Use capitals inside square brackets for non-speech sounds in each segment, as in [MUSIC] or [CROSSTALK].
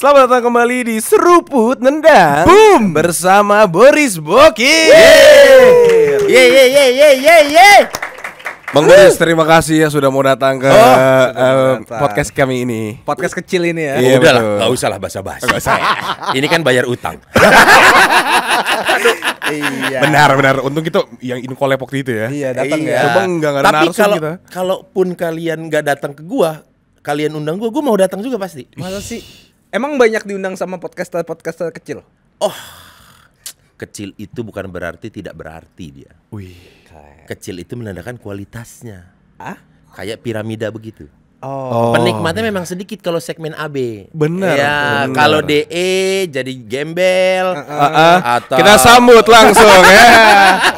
Selamat datang kembali di Seruput Nendang Boom Bersama Boris Bokir Yeay Yeay yeay yeay yeay yeay Bang Boris, terima kasih ya sudah mau datang ke oh, uh, podcast kami ini. Podcast kecil ini ya. Iya, Udah lah, nggak usah lah basa-basi. [LAUGHS] ini kan bayar utang. iya. Benar, benar. Untung kita yang ini kolep waktu itu ya. Iya, datang iya. ya. Coba enggak ada Tapi kalau kita. kalaupun kalian nggak datang ke gua, kalian undang gua, gua mau datang juga pasti. Masa sih? Emang banyak diundang sama podcaster-podcaster kecil? Oh. Kecil itu bukan berarti tidak berarti dia. Wih. Kecil itu menandakan kualitasnya. Ah? Kayak piramida begitu. Oh. Penikmatnya memang sedikit kalau segmen AB. Bener. Ya, kalau DE jadi gembel. Uh, uh, Atau kita sambut langsung ya.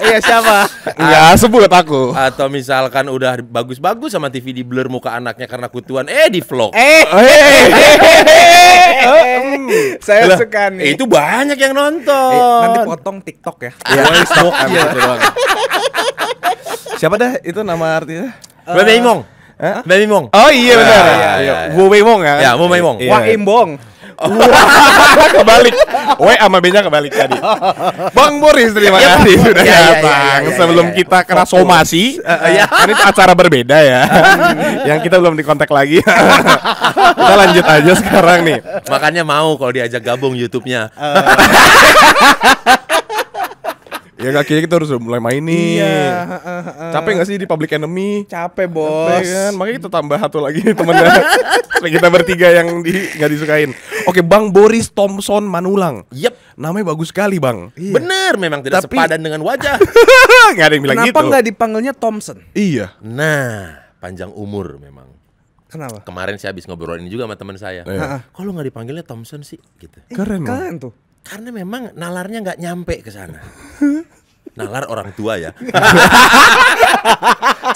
Iya siapa? Ya, sebut aku. Atau misalkan udah bagus-bagus sama TV di blur muka anaknya karena kutuan eh di vlog. Eh. Saya Loh, suka nih. Itu banyak yang nonton. Eh, nanti potong TikTok ya. Iya, Siapa dah itu nama artinya? Uh, Bebe Imong. Eh? Baby Mong. Oh iya benar. Ya, ya iya, ya, iya. Wu Mong ya kan? Ya, Wu Wei Mong. Iya. Wah Imbong. [LAUGHS] Wah kebalik. W sama b kebalik tadi. Bang Boris terima iya, kasih sudah datang. Iya, Sebelum kita kena somasi, eh, eh, Ini acara berbeda ya. [LAUGHS] Yang kita belum dikontak lagi. [LAUGHS] kita lanjut aja sekarang nih. Makanya mau kalau diajak gabung YouTube-nya. Eh ya kaki kita harus mulai mainin. Iya. Uh, Capek gak sih di Public Enemy? Capek bos. Capek, kan? Makanya kita tambah satu lagi [LAUGHS] temennya. Nah, kita bertiga yang di nggak disukain. Oke, Bang Boris Thompson Manulang. Yep. Namanya bagus sekali bang. Iya. Bener, memang tidak Tapi... sepadan dengan wajah. [LAUGHS] gak ada yang bilang Kenapa gitu. Kenapa nggak dipanggilnya Thompson? Iya. Nah, panjang umur memang. Kenapa? Kemarin saya habis ngobrol ini juga sama teman saya. Iya. Kok lu nggak dipanggilnya Thompson sih? Gitu. Keren. Keren tuh. Karena memang nalarnya nggak nyampe ke sana. [LAUGHS] nalar orang tua ya. [LAUGHS]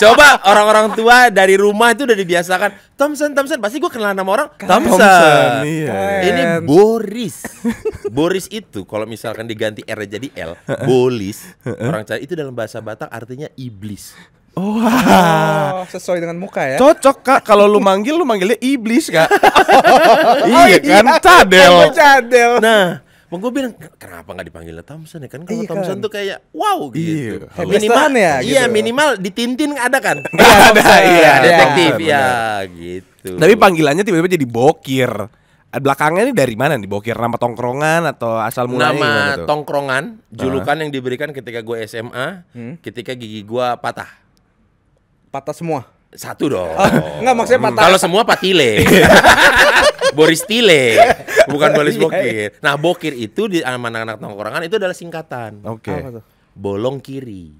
Coba orang-orang tua dari rumah itu udah dibiasakan Thompson Thompson pasti gue kenal nama orang Thompson. Thompson iya. Ini Boris. [LAUGHS] Boris itu kalau misalkan diganti R jadi L, Boris. Orang cari itu dalam bahasa Batak artinya iblis. Oh, oh, sesuai dengan muka ya. Cocok kak, kalau lu manggil lu manggilnya iblis kak. [LAUGHS] oh, iya kan, iya. cadel. Cadel. Nah, Mau gue bilang kenapa nggak dipanggilnya Thompson ya kan kalau iya, Thompson kan. tuh kayak wow iya, gitu. Ya, iya. Minimal ya. Gitu. Iya minimal ditintin Tintin ada kan? Iya, iya ada. Iya, iya detektif ya gitu. Tapi panggilannya tiba-tiba jadi Bokir. Belakangnya ini dari mana nih Bokir? Nama tongkrongan atau asal mulanya? Nama tongkrongan, julukan uh. yang diberikan ketika gue SMA, hmm? ketika gigi gue patah. Patah semua? Satu dong. Enggak ah, maksudnya hmm. patah. Kalau semua patile. [LAUGHS] Boris Tile. [LAUGHS] bukan balis iya, iya. bokir. Nah, bokir itu di anak-anak tongkrongan itu adalah singkatan. Oke. Okay. Bolong kiri.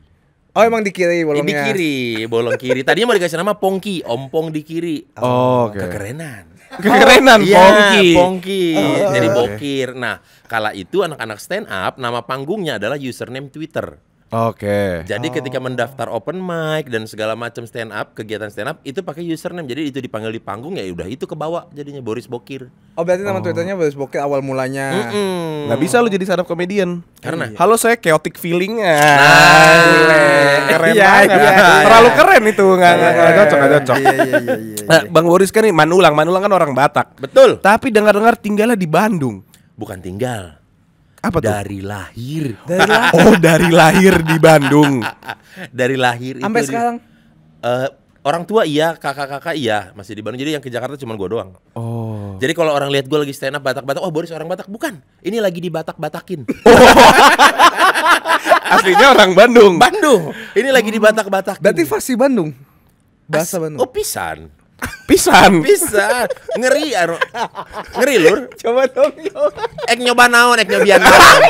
Oh emang di kiri bolongnya? Di kiri, bolong kiri. Tadinya mau dikasih nama Pongki, ompong di kiri. Oh, oh okay. kekerenan. Kekerenan oh, Pongki. Iya, Pongki. Oh, oh, oh, Jadi bokir. Nah, kala itu anak-anak stand up nama panggungnya adalah username Twitter. Oke. Okay. Jadi oh. ketika mendaftar open mic dan segala macam stand up, kegiatan stand up itu pakai username. Jadi itu dipanggil di panggung ya udah itu kebawa jadinya Boris Bokir. Oh berarti nama oh. twitternya Boris Bokir awal mulanya. Mm -mm. Gak bisa lu jadi stand up comedian. Karena iya. halo saya chaotic feeling. Nah, nah keren iya, banget. Iya, iya, Terlalu keren itu nggak iya, iya, cocok iya, cocok. iya, iya, iya, iya. Nah, Bang Boris kan nih Manulang, Manulang kan orang Batak. Betul. Tapi dengar-dengar tinggalnya di Bandung. Bukan tinggal apa tuh? Dari lahir. Dari [LAUGHS] lahir. oh, dari lahir di Bandung. [LAUGHS] dari lahir Sampai itu sekarang. Di, uh, eh, orang tua iya, kakak-kakak iya, masih di Bandung. Jadi yang ke Jakarta cuma gua doang. Oh. Jadi kalau orang lihat gua lagi stand up Batak-Batak, oh Boris orang Batak. Bukan. Ini lagi di Batak-Batakin. Oh. [LAUGHS] Aslinya orang Bandung. Bandung. Ini lagi di Batak-Batakin. Berarti fasih Bandung. Bahasa Bandung. Oh, pisan pisan bisa ngeri aro anu. ngeri lur coba dong ek nyoba naon ek nyobian naon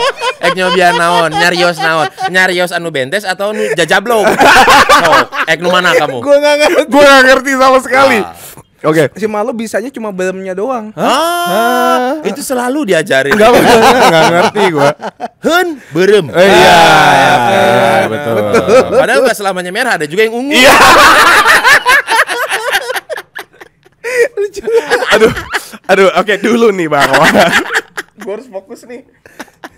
ek nyobian naon nyarios naon nyarios anu bentes atau nu jajablo oh, ek nu mana kamu gua nggak ngerti gua gak ngerti sama sekali ah. Oke. Okay. Si malu bisanya cuma belemnya doang. Hah? Ah, Itu selalu diajarin. Enggak, enggak ngerti gua. Hen, berem. Eh, iya, ah, iya, iya, betul. betul. Padahal enggak selamanya merah, ada juga yang ungu. Iya. [LAUGHS] lucu. [LAUGHS] aduh, aduh, oke okay, dulu nih bang. [LAUGHS] gue harus fokus nih.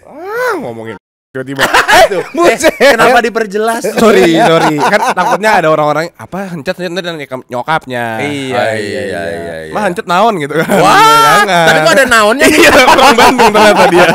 Ah, ngomongin [LAUGHS] tiba-tiba. Aduh, eh, eh, eh kenapa diperjelas? sorry, iya. sorry. Kan takutnya ada orang-orang apa hancet hencet dan nyokapnya. Iya, oh, iya, iya, iya, iya. Mah hancet naon gitu kan. Wah, tapi kok ada naonnya? iya, orang Bandung ternyata dia.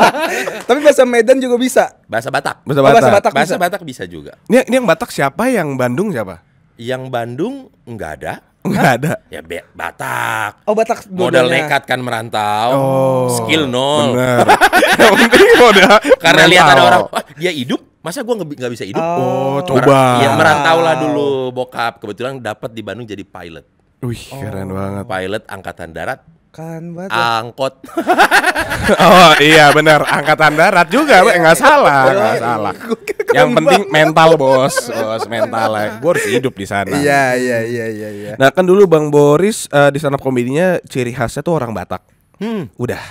tapi bahasa Medan juga bisa. Bahasa Batak. Bahasa Batak. Oh, bahasa Batak, bahasa bisa. Batak bisa juga. Ini, ini yang Batak siapa? Yang Bandung siapa? Yang Bandung enggak ada. Enggak ada. Ya Batak. Oh Batak Modal nekat kan merantau. Oh, Skill nol. Benar. [LAUGHS] yang penting modal. Karena lihat ada orang, ah, dia hidup, masa gua nggak bisa hidup? Oh, Mer coba. Ya merantau lah dulu bokap. Kebetulan dapat di Bandung jadi pilot. Wih, keren oh. banget. Pilot angkatan darat Bukan banget. Angkot. [LAUGHS] oh iya benar, angkatan darat juga, nggak salah, iya, nggak iya. salah. [LAUGHS] Yang penting mental bos, bos mental. Ya. Gue harus hidup di sana. Iya iya iya iya. Ya. Nah kan dulu Bang Boris uh, di sana komedinya ciri khasnya tuh orang Batak. Hmm. Udah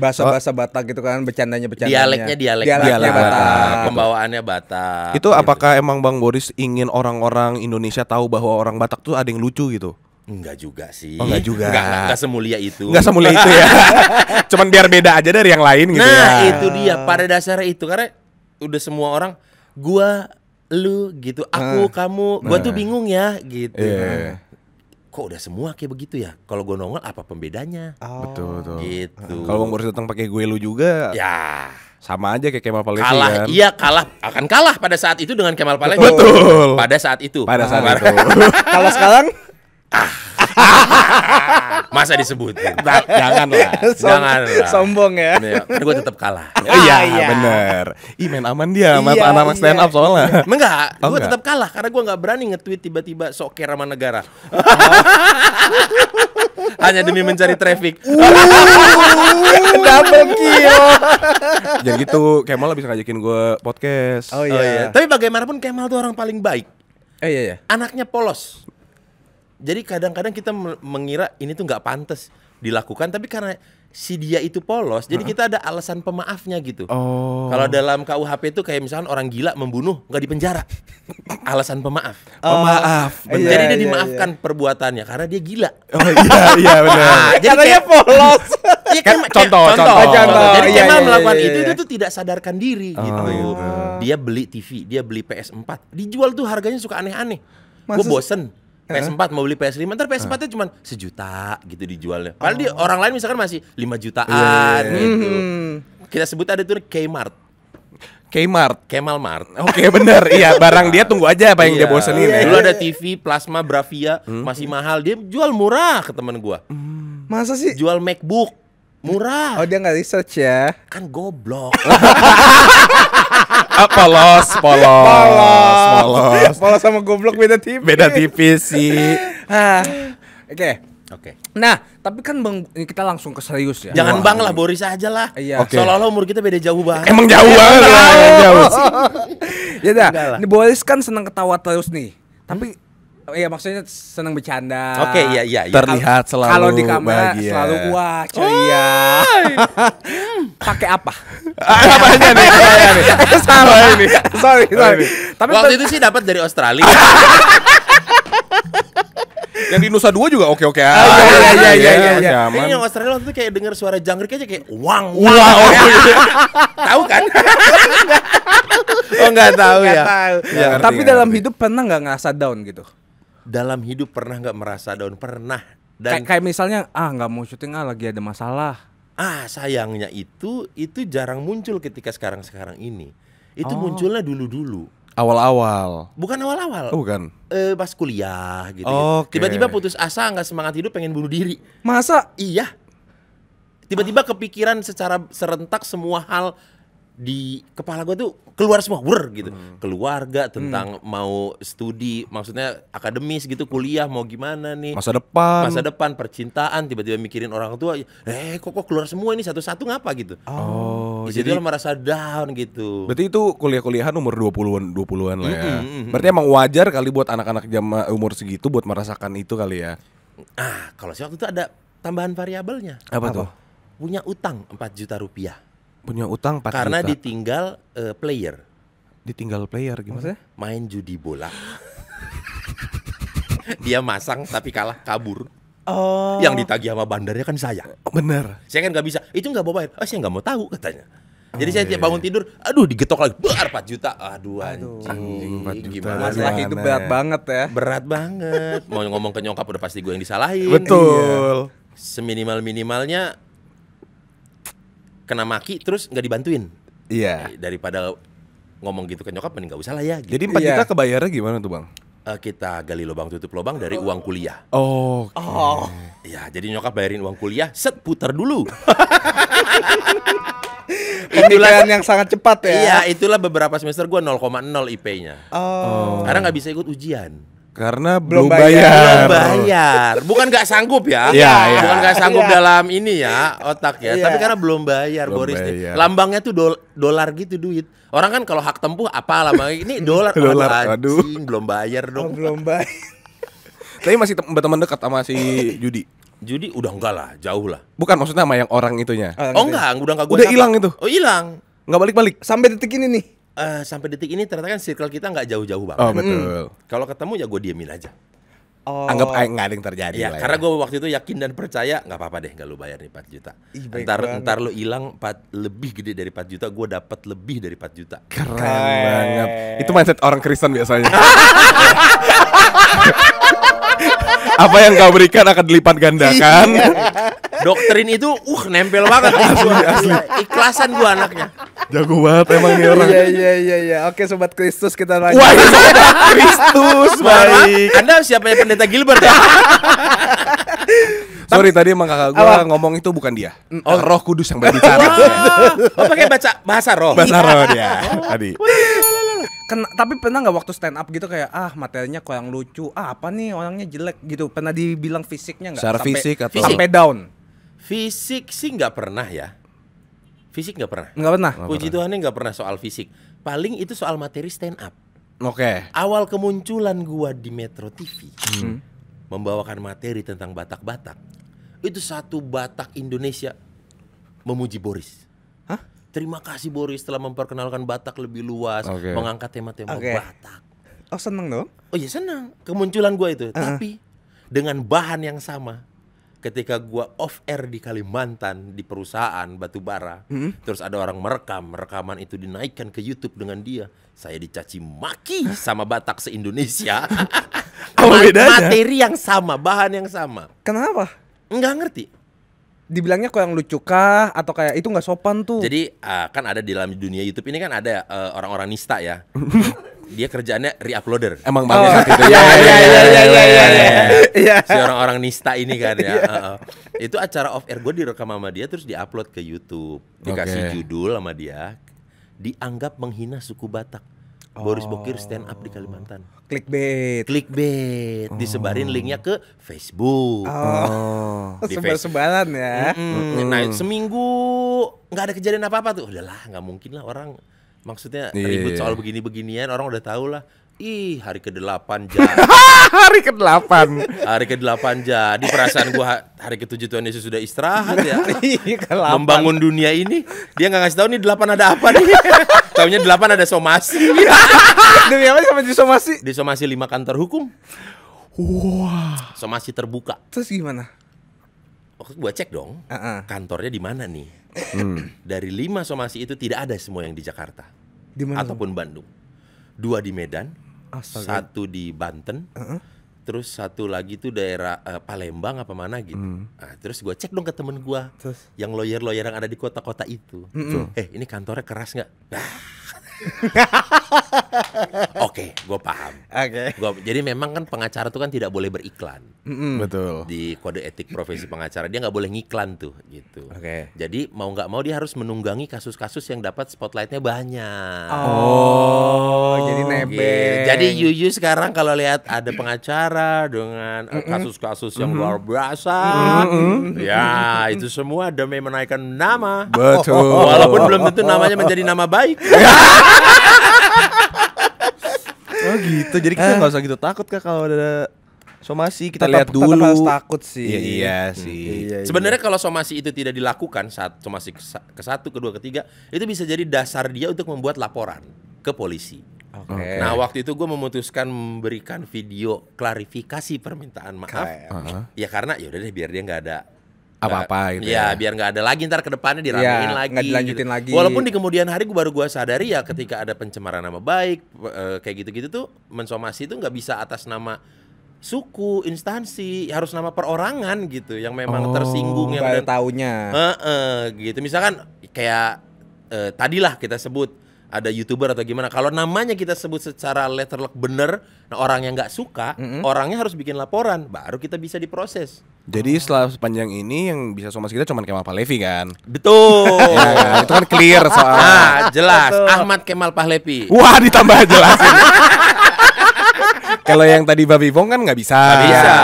bahasa-bahasa Batak gitu kan bercandanya bercandanya dialeknya dialek dialeknya Dialek Batak, Batak pembawaannya Batak itu gitu. apakah emang Bang Boris ingin orang-orang Indonesia tahu bahwa orang Batak tuh ada yang lucu gitu Enggak juga sih. Oh, enggak juga. Enggak, enggak, enggak semulia itu. Enggak semulia itu ya. [LAUGHS] Cuman biar beda aja dari yang lain gitu nah, gitu ya. Nah, itu dia pada dasarnya itu karena udah semua orang gua lu gitu, aku nah, kamu, gua nah. tuh bingung ya gitu. Yeah. Iya, iya, iya. Kok udah semua kayak begitu ya? Kalau gua nongol apa pembedanya? Oh. Betul, betul. Gitu. Kalau baru datang pakai gue lu juga. Ya sama aja kayak Kemal Palevi kalah, kan. Iya kalah, akan kalah pada saat itu dengan Kemal Palevi. Betul. Pada saat itu. Pada saat ah. itu. [LAUGHS] Kalau sekarang [LAUGHS] Masa disebutin? Nah, janganlah. [LAUGHS] Som Sombong ya. Iya, tapi gue tetap kalah. [LAUGHS] Ah, iya, iya, bener. Ih main aman dia sama iya, anak iya. stand up soalnya. Enggak, oh, gue tetap kalah karena gue nggak berani nge-tweet tiba-tiba sok care sama negara. Hanya demi mencari traffic. Uh, double kill. Jadi gitu, Kemal bisa ngajakin gue podcast. Oh iya. oh iya. Tapi bagaimanapun Kemal tuh orang paling baik. Eh, iya, iya. Anaknya polos jadi kadang-kadang kita mengira ini tuh nggak pantas dilakukan tapi karena si dia itu polos, jadi uh -huh. kita ada alasan pemaafnya gitu. Oh. Kalau dalam KUHP itu kayak misalkan orang gila membunuh nggak dipenjara, [LAUGHS] alasan pemaaf. Oh. Pemaaf. Iya, jadi dia dimaafkan iya. perbuatannya karena dia gila. Oh iya iya [LAUGHS] benar. Nah, jadi kayak polos. [LAUGHS] ya, kan contoh, contoh contoh. contoh. Jadi iya, iya, melakukan iya, iya, itu iya. itu tuh tidak sadarkan diri oh, gitu. Iya. Dia beli TV, dia beli PS4, dijual tuh harganya suka aneh-aneh. Gue bosen PS4 mau beli PS5, ntar PS4 nya cuma sejuta gitu dijualnya. Padahal oh. di orang lain misalkan masih 5 jutaan yeah. Iya, iya. gitu. Hmm. Kita sebut ada tuh Kmart. Kmart, Kemal Mart. Oke okay, benar, iya barang dia tunggu aja apa yang iya. dia bosenin. ini iya, ya. Dulu ada TV plasma Bravia hmm. masih mahal, dia jual murah ke temen gue. Hmm. Masa sih? Jual MacBook murah. Oh dia nggak research ya? Kan goblok. [LAUGHS] [LAUGHS] polos, polos, polos, polos. Polos sama goblok beda tipis. Beda tipis sih. [LAUGHS] Ah. Oke. Oke. Okay. Nah, tapi kan bang, kita langsung ke serius ya. Jangan wow. bang lah, Boris aja lah. Iya. Okay. Seolah-olah umur kita beda jauh banget. Emang jauh iya, banget. jauh. [LAUGHS] ya Ini Boris kan senang ketawa terus nih. Tapi iya maksudnya senang bercanda. Oke okay, iya iya. iya. Terlihat selalu Kalau di kamera bahagia. selalu wah ceria. Iya. Hmm. [LAUGHS] Pakai apa? Ah, apa aja nih? [LAUGHS] Salah ini. [LAUGHS] Sorry sorry. Tapi waktu itu sih dapat dari Australia. yang di Nusa Dua juga oke oke ah, aja. Iya iya iya iya. iya, iya. Ini yang Australia waktu itu kayak dengar suara jangkrik aja kayak wang. Wah, oh, Tahu kan? oh nggak tahu ya. Tahu. Tapi dalam hidup pernah nggak ngerasa down gitu? dalam hidup pernah nggak merasa down pernah dan Kay kayak misalnya ah nggak mau syuting ah lagi ada masalah ah sayangnya itu itu jarang muncul ketika sekarang sekarang ini itu oh. munculnya dulu dulu awal-awal bukan awal-awal oh, bukan eh pas kuliah gitu ya. tiba-tiba okay. Tiba putus asa nggak semangat hidup pengen bunuh diri masa iya tiba-tiba ah. kepikiran secara serentak semua hal di kepala gue tuh keluar semua wur gitu hmm. keluarga tentang hmm. mau studi maksudnya akademis gitu kuliah mau gimana nih masa depan masa depan percintaan tiba-tiba mikirin orang tua eh kok kok keluar semua ini satu-satu ngapa gitu oh ya, jadi, lo merasa down gitu berarti itu kuliah-kuliahan umur 20-an 20-an lah ya mm -hmm. berarti emang wajar kali buat anak-anak jam umur segitu buat merasakan itu kali ya ah kalau sih waktu itu ada tambahan variabelnya apa, apa tuh punya utang 4 juta rupiah punya utang 4 karena juta. ditinggal uh, player ditinggal player gimana sih main judi bola [LAUGHS] dia masang tapi kalah kabur Oh. Yang ditagih sama bandarnya kan saya. Bener. Saya kan nggak bisa. Itu nggak bawa air. Oh, saya nggak mau tahu katanya. Jadi okay. Oh, saya iya, tiap iya, bangun iya. tidur, aduh digetok lagi, bar 4 juta. Aduh anjing. anjing 4 juta gimana? itu berat banget ya. Berat banget. mau ngomong ke nyokap udah pasti gue yang disalahin. Betul. Iya. Seminimal-minimalnya kena maki terus nggak dibantuin. Iya. Eh, daripada ngomong gitu ke nyokap mending gak usah lah ya. Gitu. Jadi 4 iya. juta kebayarnya gimana tuh bang? Uh, kita gali lubang tutup lubang dari oh. uang kuliah. Oh. Okay. Oh. Ya, jadi nyokap bayarin uang kuliah, set putar dulu. [LAUGHS] Penilaian yang sangat cepat ya. Iya, itulah beberapa semester gua 0,0 IP-nya. Oh. Karena nggak bisa ikut ujian. Karena belum, bayar. bayar. Belum bayar. Bukan nggak sanggup ya. Iya, iya. Bukan nggak sanggup ya. dalam ini ya otak ya. ya. Tapi karena belum bayar belum Boris bayar. nih. Lambangnya tuh do dolar gitu duit. Orang kan kalau hak tempuh apa lama ini dolar. [LAUGHS] dolar. Aduh, aduh. belum bayar dong. Oh, belum bayar. Tapi masih teman dekat sama si Judi. Judi udah enggak lah, jauh lah. Bukan maksudnya sama yang orang itunya. Oh, oh, enggak, udah enggak gua. Udah hilang itu. Oh, hilang. Enggak balik-balik. Sampai detik ini nih uh, sampai detik ini ternyata kan circle kita nggak jauh-jauh banget. Oh betul. Hmm. Kalau ketemu ya gue diemin aja. Oh. Anggap nggak ada yang terjadi. Iya, ya, karena gue waktu itu yakin dan percaya nggak apa-apa deh nggak lu bayar nih 4 juta. Ih, ntar banget. ntar lu hilang 4, lebih gede dari 4 juta, gue dapat lebih dari 4 juta. Keren banget. Itu mindset orang Kristen biasanya. [LAUGHS] apa yang kau berikan akan dilipat gandakan. Iya. Doktrin itu uh nempel banget asli, asli. Ikhlasan gua anaknya. Jago banget emang nih orang. Iya iya iya iya. Oke sobat Kristus kita lagi Wah, iya, sobat [LAUGHS] Kristus baik. Anda siapa ya pendeta Gilbert ya? Sorry tadi emang kakak gue ngomong itu bukan dia. Mm, eh, oh. Roh Kudus yang berbicara. Oh, pakai baca bahasa roh. Bahasa roh [LAUGHS] dia tadi kena tapi pernah nggak waktu stand up gitu kayak ah materinya yang lucu ah apa nih orangnya jelek gitu pernah dibilang fisiknya nggak secara sampai, fisik atau sampai down fisik sih nggak pernah ya fisik nggak pernah nggak pernah puji Tuhan nggak pernah soal fisik paling itu soal materi stand up oke okay. awal kemunculan gua di Metro TV hmm. membawakan materi tentang Batak-Batak itu satu Batak Indonesia memuji Boris Hah? Terima kasih Boris telah memperkenalkan Batak lebih luas, okay. mengangkat tema-tema okay. Batak. Oh seneng dong? Oh iya seneng. Kemunculan gue itu, uh -huh. tapi dengan bahan yang sama. Ketika gue off air di Kalimantan di perusahaan batubara, -hmm. terus ada orang merekam, rekaman itu dinaikkan ke YouTube dengan dia. Saya dicaci maki sama Batak se Indonesia. [LAUGHS] Apa bedanya? Materi yang sama, bahan yang sama. Kenapa? Enggak ngerti dibilangnya yang lucu kah atau kayak itu nggak sopan tuh. Jadi uh, kan ada di dalam dunia YouTube ini kan ada orang eh, orang-orang nista ya. [LAUGHS] dia kerjaannya reuploader. Emang banget oh. gitu ya. ya ya ya. ya ya Si orang-orang nista ini kan ya. yeah. uh, uh. Itu acara off air gue direkam sama dia terus diupload ke YouTube. Dikasih okay. judul sama dia dianggap menghina suku Batak. Oh. Boris Bokir stand up di Kalimantan. Clickbait. Clickbait. Oh. Disebarin linknya ke Facebook. Oh. [LAUGHS] Sebar-sebaran ya. Mm -mm. Nah seminggu nggak ada kejadian apa-apa tuh. Udahlah nggak mungkin lah orang maksudnya yeah, ribut soal begini-beginian orang udah tahu lah. Ih, hari ke delapan [LAUGHS] jadi. hari ke delapan. hari ke delapan jadi perasaan gua hari ke tujuh Tuhan Yesus sudah istirahat ya. [LAUGHS] Iya, Membangun dunia ini. Dia nggak ngasih tahu nih delapan ada apa nih. Tahunya delapan ada somasi. Iya. Demi apa somasi? Di somasi lima kantor hukum. Wah. Wow. Somasi terbuka. Terus gimana? Oke, gua cek dong. Uh -uh. Kantornya di mana nih? Hmm. Dari lima somasi itu tidak ada semua yang di Jakarta. Di Ataupun Bandung. Dua di Medan. Astaga. Satu di Banten. Uh -uh terus satu lagi tuh daerah uh, Palembang apa mana gitu. Mm. Nah, terus gue cek dong ke temen gue yang lawyer-lawyer yang ada di kota-kota itu. Mm Eh, ini kantornya keras nggak? Nah, [LAUGHS] Oke, gue paham. Oke. Okay. jadi memang kan pengacara tuh kan tidak boleh beriklan. Mm-hmm. Betul. Di kode etik profesi pengacara dia nggak boleh ngiklan tuh, gitu. Oke. Okay. Jadi mau nggak mau dia harus menunggangi kasus-kasus yang dapat spotlightnya banyak. Oh, oh jadi nebe. Gitu. Jadi Yuyu sekarang kalau lihat ada pengacara dengan mm-hmm. kasus-kasus yang mm-hmm. luar biasa, mm-hmm. ya itu semua demi menaikkan nama. Betul. Walaupun belum tentu namanya menjadi nama baik. [LAUGHS] oh gitu. Jadi kita eh. nggak usah gitu takut kak kalau ada somasi kita lihat dulu tetap takut sih iya, iya hmm, sih iya, iya. sebenarnya iya. kalau somasi itu tidak dilakukan saat somasi ke satu kedua ketiga itu bisa jadi dasar dia untuk membuat laporan ke polisi Okay. Nah waktu itu gue memutuskan memberikan video klarifikasi permintaan maaf, Kaya. ya karena yaudah deh biar dia nggak ada apa-apa gitu ya, ya. biar nggak ada lagi ntar kedepannya diramein ya, lagi nggak dilanjutin gitu. lagi walaupun di kemudian hari gue baru gue sadari ya ketika ada pencemaran nama baik e, kayak gitu-gitu tuh mensomasi itu nggak bisa atas nama suku instansi harus nama perorangan gitu yang memang oh, tersinggung yang dan taunya e, e, gitu misalkan kayak e, eh, tadilah kita sebut ada youtuber atau gimana. Kalau namanya kita sebut secara letterlock bener, nah orang yang nggak suka, mm -hmm. orangnya harus bikin laporan, baru kita bisa diproses. Jadi setelah sepanjang ini yang bisa somasi kita cuma Kemal Pahlevi kan? Betul. [LAUGHS] ya, kan? itu kan clear soal. Nah, jelas. Betul. Ahmad Kemal Pahlevi. Wah, ditambah jelas. [LAUGHS] Kalau yang tadi Babi Bong kan nggak bisa. Gak bisa.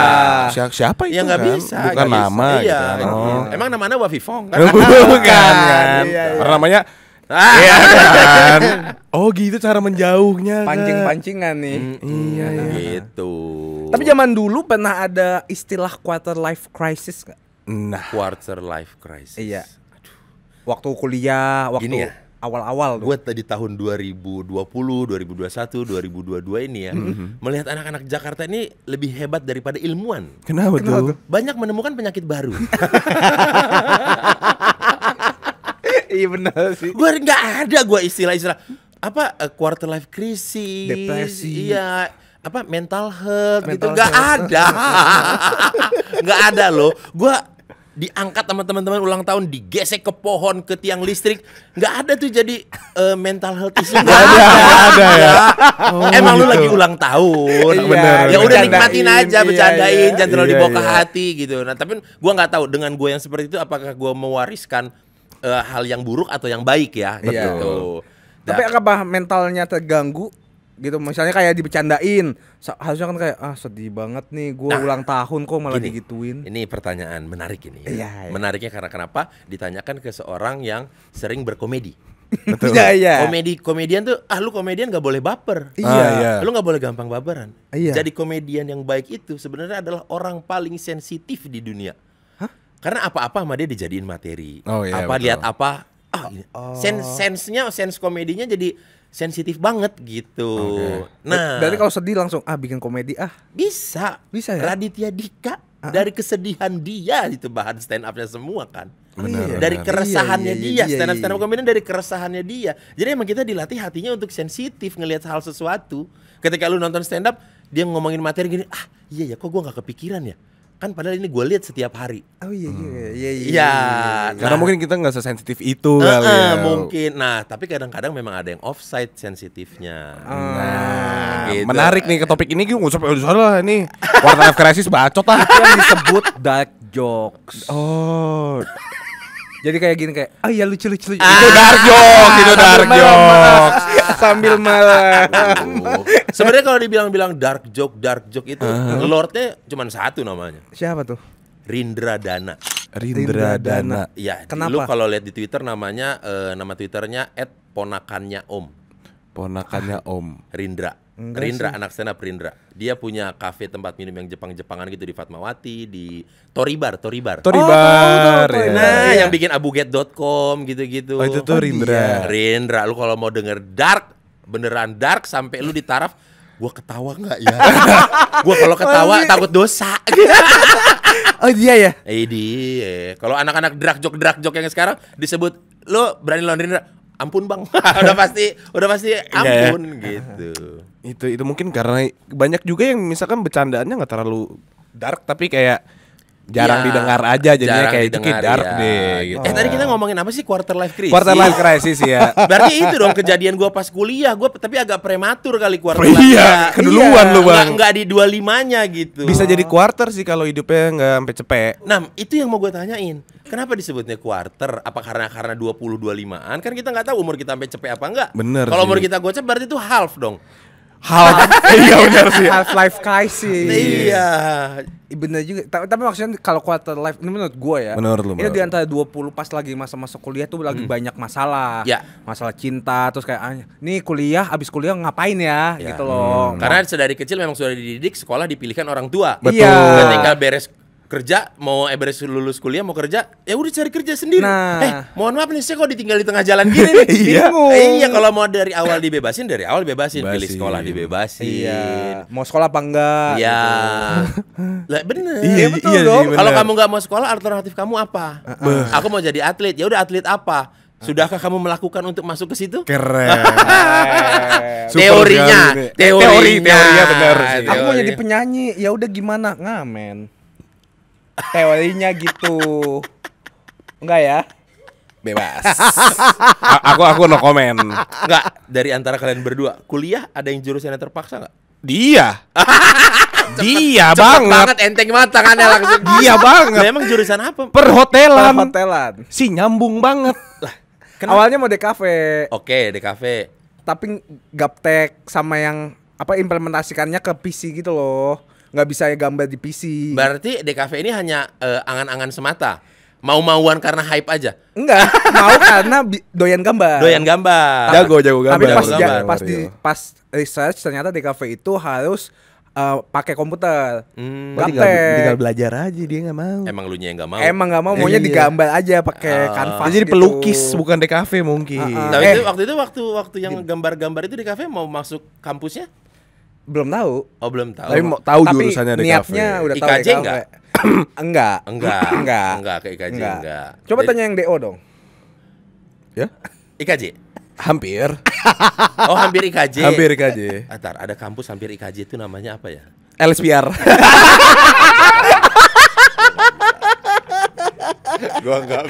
Ya. Siapa ya, itu? Ya nggak kan? bisa. Bukan gak nama. Bisa. Gitu kan. Iya. oh. Emang namanya Babi Bong kan? [LAUGHS] Bukan. kan? Iya, iya. namanya Ah. Iya [LAUGHS] kan? oh gitu cara menjauhnya. Kan? Pancing-pancingan nih. Mm, iya, nah, iya. Gitu. Tapi zaman dulu pernah ada istilah quarter life crisis gak? Nah. Quarter life crisis. Iya. Aduh. Waktu kuliah, waktu Gini ya? awal-awal gue tadi tahun 2020, 2021, 2022 ini ya mm -hmm. melihat anak-anak Jakarta ini lebih hebat daripada ilmuwan. Kenapa, Kenapa tuh? Banyak menemukan penyakit baru. [LAUGHS] iya benar sih. Gue nggak ada gue istilah-istilah apa eh, quarter life crisis, depresi, iya apa mental health gitu. mental gitu nggak ada, [LAUGHS] nggak ada loh. Gue diangkat sama teman-teman ulang tahun digesek ke pohon ke tiang listrik nggak ada tuh jadi uh, mental health issue nggak ada, ada ya oh, emang gitu. lu lagi gitu. ulang tahun iya, bener, ya udah nikmatin aja iya, iya, bercandain iya, jangan terlalu iya, dibawa ke iya. hati gitu nah tapi gua nggak tahu dengan gue yang seperti itu apakah gua mewariskan uh, hal yang buruk atau yang baik ya Betul. Iya. gitu. Nah, Tapi apa mentalnya terganggu gitu misalnya kayak dibecandain harusnya kan kayak ah sedih banget nih gue nah, ulang tahun kok malah gini, digituin ini pertanyaan menarik ini ya. Iya, iya. menariknya karena kenapa ditanyakan ke seorang yang sering berkomedi [LAUGHS] Betul. Iya, iya. Komedi komedian tuh ah lu komedian gak boleh baper. Ah, iya. Ah, iya. Lu gak boleh gampang baperan. Iya. Jadi komedian yang baik itu sebenarnya adalah orang paling sensitif di dunia. Karena apa-apa sama dia dijadiin materi. Oh, iya, apa betul. lihat apa ah Oh. Sense sense sense komedinya jadi sensitif banget gitu. Okay. Nah, dari kalau sedih langsung ah bikin komedi ah. Bisa. Bisa ya. Raditya Dika ah. dari kesedihan dia itu bahan stand upnya semua kan. Benar, iya. dari benar. keresahannya iya, iya, dia, iya, iya stand up stand up iya. komedian dari keresahannya dia. Jadi emang kita dilatih hatinya untuk sensitif ngelihat hal sesuatu. Ketika lu nonton stand up, dia ngomongin materi gini, ah iya ya kok gua nggak kepikiran ya kan padahal ini gue lihat setiap hari. Oh iya iya, hmm. iya, iya iya iya iya. Karena nah, mungkin kita nggak sesensitif itu uh, kali ya. Mungkin. Nah, tapi kadang-kadang memang ada yang offside sensitifnya. Nah, nah gitu. menarik nih ke topik ini gue usah usah lah ini. Warna krisis bacot lah. [LAUGHS] Itu yang disebut dark jokes. Oh. Jadi kayak gini kayak, oh iya lucu lucu lucu. Ah, itu dark jokes, ah, itu dark jokes. Sambil malam. Sebenarnya kalau dibilang-bilang dark joke, dark joke itu uh. lordnya cuma satu namanya. Siapa tuh? Rindra Dana. Rindra, Dana. Ya. Kenapa? Lu kalau lihat di Twitter namanya uh, nama Twitternya @ponakannya Om. Ponakannya Om. Rindra. Enggak Rindra sih. anak stand Rindra. Dia punya kafe tempat minum yang Jepang-Jepangan gitu di Fatmawati, di Toribar, Toribar. Toribar. Oh, oh, tahu, tahu. Ya. Nah, iya. yang bikin abuget.com gitu-gitu. Oh, itu tuh oh, Rindra. Iya. Rindra. Lu kalau mau denger dark beneran dark sampai lu ditaraf gua ketawa nggak ya [LAUGHS] gua kalau ketawa takut dosa [LAUGHS] oh dia ya eh dia iya. kalau anak-anak drag jok drag jok yang sekarang disebut lu berani laundry ampun bang [LAUGHS] udah pasti udah pasti iya, iya. ampun yeah. gitu itu itu mungkin karena banyak juga yang misalkan bercandaannya nggak terlalu dark tapi kayak jarang ya, didengar aja jadinya kayak itu dark ya. deh gitu. Eh tadi kita ngomongin apa sih quarter life crisis? Quarter life crisis ya. [LAUGHS] Berarti itu dong kejadian gua pas kuliah, gua tapi agak prematur kali quarter life. Iya, keduluan iya. lu, Bang. Enggak di 25-nya gitu. Bisa jadi quarter sih kalau hidupnya enggak sampai cepet. Nah, itu yang mau gua tanyain. Kenapa disebutnya quarter? Apa karena karena 20 25-an? Kan kita nggak tahu umur kita sampai cepet apa enggak. Bener. Kalau umur kita gocep berarti itu half dong hal [LAUGHS] iya benar sih half life crisis iya, iya. benar juga tapi, tapi maksudnya kalau quarter life ini menurut gue ya menurut lu ini di antara 20 pas lagi masa-masa kuliah tuh lagi hmm. banyak masalah ya. masalah cinta terus kayak ah, nih kuliah abis kuliah ngapain ya, ya. gitu loh hmm. karena sedari kecil memang sudah dididik sekolah dipilihkan orang tua betul ya. ketika beres kerja mau Everest lulus kuliah mau kerja ya udah cari kerja sendiri. Nah. Eh, mohon maaf nih saya kok ditinggal di tengah jalan gini [LAUGHS] nih. iya. Eh, iya kalau mau dari awal dibebasin dari awal dibebasin, Bebasin. pilih sekolah dibebasin. Iya. Mau sekolah apa enggak? Iya. Gitu. lah bener. Iya, iya, betul iya, dong. kalau kamu nggak mau sekolah alternatif kamu apa? Uh, uh. Aku mau jadi atlet. Ya udah atlet apa? Sudahkah kamu melakukan untuk masuk ke situ? Keren. [LAUGHS] teorinya, teorinya, teorinya benar. Aku mau jadi penyanyi. Ya udah gimana? Ngamen teorinya gitu enggak ya bebas [LAUGHS] aku aku no komen, enggak dari antara kalian berdua kuliah ada yang jurusan yang terpaksa enggak dia [LAUGHS] dia cepet banget. banget enteng banget tangannya langsung dia banget nah, emang jurusan apa perhotelan perhotelan si nyambung banget lah awalnya mau DKV oke okay, DKV tapi gaptek sama yang apa implementasikannya ke PC gitu loh nggak bisa ya gambar di PC. Berarti DKV ini hanya angan eh, angan-angan semata. Mau-mauan karena hype aja. Enggak, mau [LAUGHS] karena doyan gambar. Doyan gambar. Jago jago gambar. Tapi pas jago ya, pas di pas research ternyata DKV itu harus uh, pakai komputer. Hmm. Tinggal, tinggal belajar aja dia nggak mau. Emang lu nya nggak mau. Emang nggak mau, eh, maunya iya. digambar aja pakai uh, kanvas. Jadi gitu. pelukis bukan DKV mungkin. Uh, uh. Tapi eh. itu waktu itu waktu waktu yang gambar-gambar itu DKV mau masuk kampusnya? belum tahu. Oh, belum tahu. Tapi mau tahu jurusannya di niatnya udah tahu IKJ ya, enggak? [CLEARS THROAT] enggak. Enggak. [CLEARS THROAT] enggak. Enggak ke IKJ enggak. enggak. Coba Jadi, tanya yang DO dong. Ya? IKJ. Hampir. oh, hampir IKJ. [LAUGHS] Hampir IKJ. Entar, ah, ada kampus hampir IKJ itu namanya apa ya? LSPR. [LAUGHS] gua nggak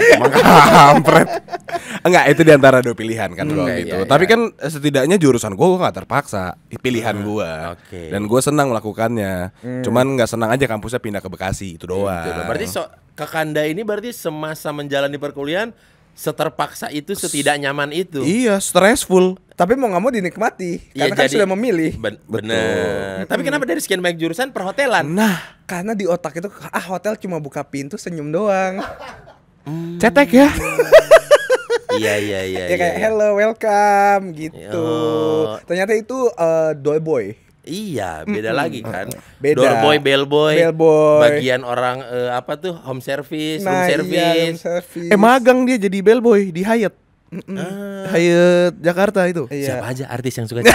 kampret [LAUGHS] enggak itu diantara dua pilihan kan hmm, gitu iya, tapi kan eh, setidaknya jurusan gua gua nggak terpaksa pilihan hmm, gua okay. dan gua senang melakukannya hmm. cuman nggak senang aja kampusnya pindah ke Bekasi itu gitu, doang berarti so, ke Kanda ini berarti semasa menjalani perkuliahan seterpaksa itu setidak nyaman itu iya stressful tapi mau nggak mau dinikmati iya, karena ya, kan sudah memilih ben bener hmm. tapi kenapa dari sekian banyak jurusan perhotelan nah karena di otak itu ah hotel cuma buka pintu senyum doang hmm. cetek ya [LAUGHS] Iya iya iya. Ya iya, kayak iya. hello welcome gitu. Oh. Ternyata itu uh, doy boy. Iya, beda hmm lagi kan. Beda. Doorboy, bellboy, bellboy. bagian orang eh, apa tuh home service, nah, room iya, service. Iya, room service. Eh magang dia jadi bellboy di Hyatt. Uh, ah. Hyatt Jakarta itu. Iya. Siapa aja artis yang suka [LAUGHS]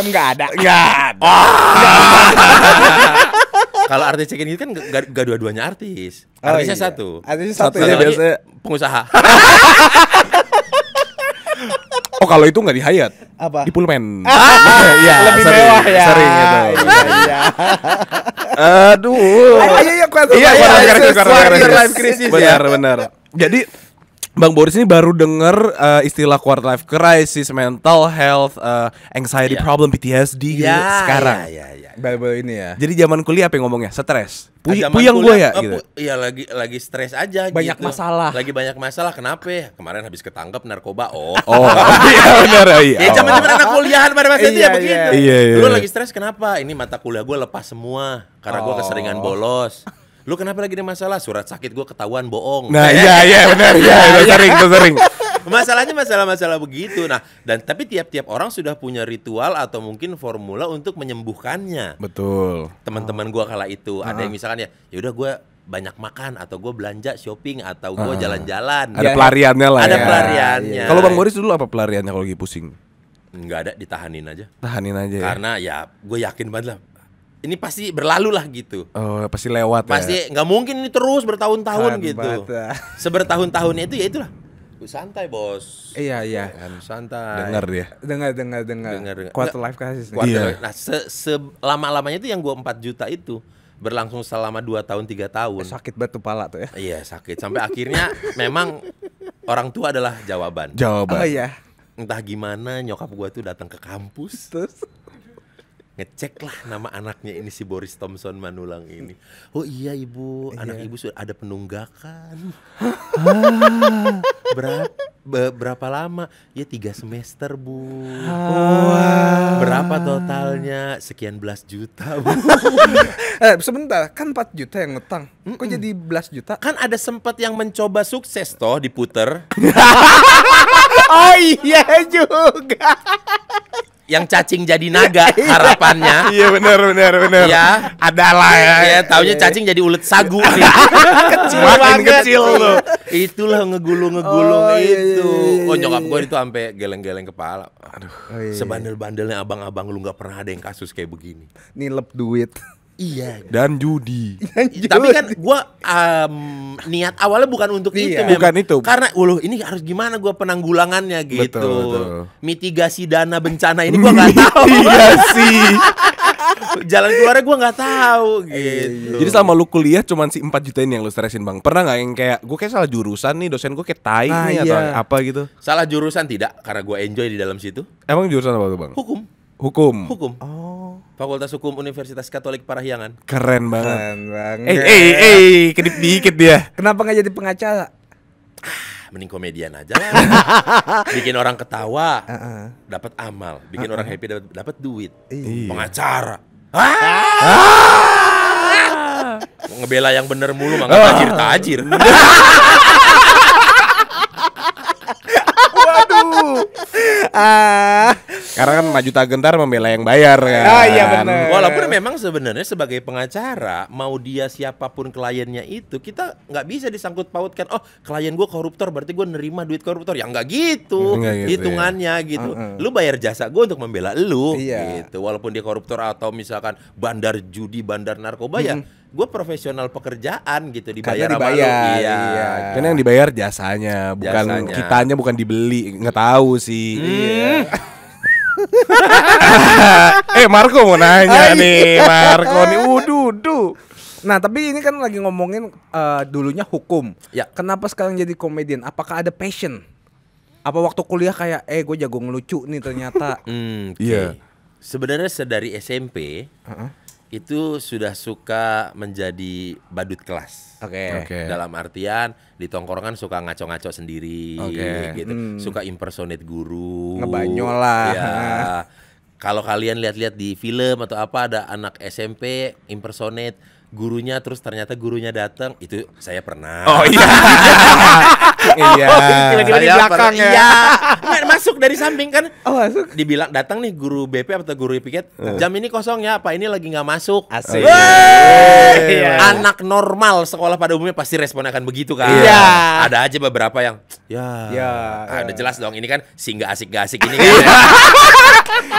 Enggak um, ada. Enggak ada. Oh. [LAUGHS] Kalau artis check-in gitu kan gak, dua-duanya artis. Oh, artisnya oh, iya. satu. Artisnya satu. satu, satu ya biasanya pengusaha. [LAUGHS] Oh kalau itu nggak di Hayat? Apa? Di Pullman. Ah, ya, lebih sering, mewah ya. Sering gitu. Iya. iya Iya iya iya iya, Iya iya Iya, iya iya. Iya iya Jadi Bang Boris ini baru dengar uh, eh, istilah quarter life crisis, mental health, uh, anxiety yeah. problem, PTSD yeah, gitu iya, sekarang. Iya, iya, iya. Baru ini ya. Jadi zaman kuliah apa yang ngomongnya? Stres. Puy ah, puyang gue ya eh, gitu. Iya lagi lagi stres aja Banyak gitu. masalah. Lagi banyak masalah. Kenapa? Kemarin habis ketangkep narkoba. Oh. [LAUGHS] oh. iya benar [LAUGHS] iya. Ya zaman-zaman anak oh. kuliahan pada masa itu ya iya, begitu. Iya, iya. Lu lagi stres kenapa? Ini mata kuliah gue lepas semua karena oh. gue keseringan bolos lu kenapa lagi ada masalah surat sakit gue ketahuan bohong nah [LAUGHS] iya iya benar iya iya, itu sering itu sering masalahnya masalah-masalah begitu nah dan tapi tiap-tiap orang sudah punya ritual atau mungkin formula untuk menyembuhkannya betul teman-teman gue kala itu uh ada yang ah. misalkan ya, ya udah gue banyak makan atau gue belanja shopping atau gue uh ah. jalan-jalan ada ya, pelariannya lah ada ya. pelariannya iya. kalau bang Boris dulu apa pelariannya kalau lagi pusing Enggak ada ditahanin aja tahanin aja ya. karena ya, ya gue yakin banget lah ini pasti berlalu lah gitu. Oh, pasti lewat pasti, ya. Pasti nggak mungkin ini terus bertahun-tahun gitu. Bata. [LAUGHS] sebertahun tahun itu ya itulah. Santai bos. Iya iya. Kan, santai. Dengar dia. Dengar dengar dengar. dengar, dengar. Quarter nah, life crisis. Quarter, iya. Nah se lama lamanya itu yang gua 4 juta itu berlangsung selama 2 tahun tiga tahun. Eh, sakit batu pala tuh ya. Iya sakit sampai akhirnya memang orang tua adalah jawaban. Jawaban. Oh iya. Entah gimana nyokap gua tuh datang ke kampus terus ngecek lah nama anaknya ini si Boris Thompson Manulang ini. Oh iya ibu, iya. anak ibu sudah ada penunggakan. Ah. berapa berapa lama? Ya tiga semester bu. wow. Ah. Berapa totalnya? Sekian belas juta bu. [LAUGHS] eh, sebentar, kan empat juta yang ngetang. Mm -mm. Kok jadi belas juta? Kan ada sempat yang mencoba sukses toh diputer. [LAUGHS] oh iya juga yang cacing jadi naga [LAUGHS] iya. harapannya. Iya benar benar benar. Iya, adalah ya. Iya, taunya iya. cacing jadi ulet sagu nih. Iya. [LAUGHS] kecil banget. kecil lo. Itulah ngegulung-ngegulung oh, itu. iya, iya. Oh, nyokap gue itu sampai geleng-geleng kepala. Aduh. Oh, iya. Sebandel-bandelnya abang-abang lu nggak pernah ada yang kasus kayak begini. Nilep duit. Iya. Dan judi. Dan judi. Tapi kan gue um, niat awalnya bukan untuk iya. itu memang. Bukan itu. Karena uluh ini harus gimana gue penanggulangannya gitu. Betul, betul. Mitigasi dana bencana ini gue [LAUGHS] [LAUGHS] nggak tahu. Mitigasi. Jalan keluarnya gue iya, nggak tahu gitu. Iya. Jadi selama lu kuliah cuman si 4 juta ini yang lu stresin bang. Pernah nggak yang kayak gue kayak salah jurusan nih dosen gue kayak tai ah, nih iya. atau apa gitu? Salah jurusan tidak karena gue enjoy di dalam situ. Emang jurusan apa tuh bang? Hukum. Hukum. Hukum. Oh. Fakultas Hukum Universitas Katolik Parahyangan. Keren banget. Keren banget. Eh, eh, eh, kedip dikit dia. Kenapa nggak jadi pengacara? Ah, mending komedian aja lah. [LAUGHS] bikin orang ketawa, uh -uh. dapat amal, bikin uh -uh. orang happy dapat dapat duit. Iya. Pengacara. Ah! Ah! Ngebela yang bener mulu mah oh. tajir tajir. [LAUGHS] Waduh. Ah. Karena kan maju tak gentar membela yang bayar ah, kan. Ah iya benar. Walaupun memang sebenarnya sebagai pengacara mau dia siapapun kliennya itu kita nggak bisa disangkut pautkan. Oh klien gue koruptor berarti gue nerima duit koruptor. Ya nggak gitu. Enggak hmm, gitu ya. hitungannya ya. gitu. Uh -uh. Lu bayar jasa gue untuk membela lu. Iya. Gitu. Walaupun dia koruptor atau misalkan bandar judi, bandar narkoba ya hmm. ya gue profesional pekerjaan gitu dibayar Karena dibayar sama iya. iya karena yang dibayar jasanya bukan jasanya. kitanya bukan dibeli nggak tahu sih hmm. iya eh Marco mau nanya Ay. Ah, nih iya. Marco nih Uduh [LAUGHS] uduh Nah tapi ini kan lagi ngomongin uh, dulunya hukum Ya Kenapa sekarang jadi komedian? Apakah ada passion? Apa waktu kuliah kayak eh gue jago ngelucu nih ternyata [LAUGHS] hmm, Iya mm, yeah. Sebenarnya sedari SMP uh -huh. Itu sudah suka menjadi badut kelas Oke. Okay. Okay. Dalam artian di tongkrongan suka ngaco-ngaco sendiri okay. gitu. Hmm. Suka impersonate guru. Ngebanyol lah. Ya. [LAUGHS] Kalau kalian lihat-lihat di film atau apa ada anak SMP impersonate gurunya terus ternyata gurunya datang itu saya pernah oh iya [LAUGHS] iya oh, kira-kira di belakang ya iya. masuk dari samping kan oh masuk dibilang datang nih guru BP atau guru piket iya. uh. jam ini kosong ya pak ini lagi nggak masuk asik Wey! Iya. iya. anak normal sekolah pada umumnya pasti respon akan begitu kan iya ada aja beberapa yang ya ya ada ah, iya. jelas dong ini kan si nggak asik nggak asik ini [LAUGHS] kan ya.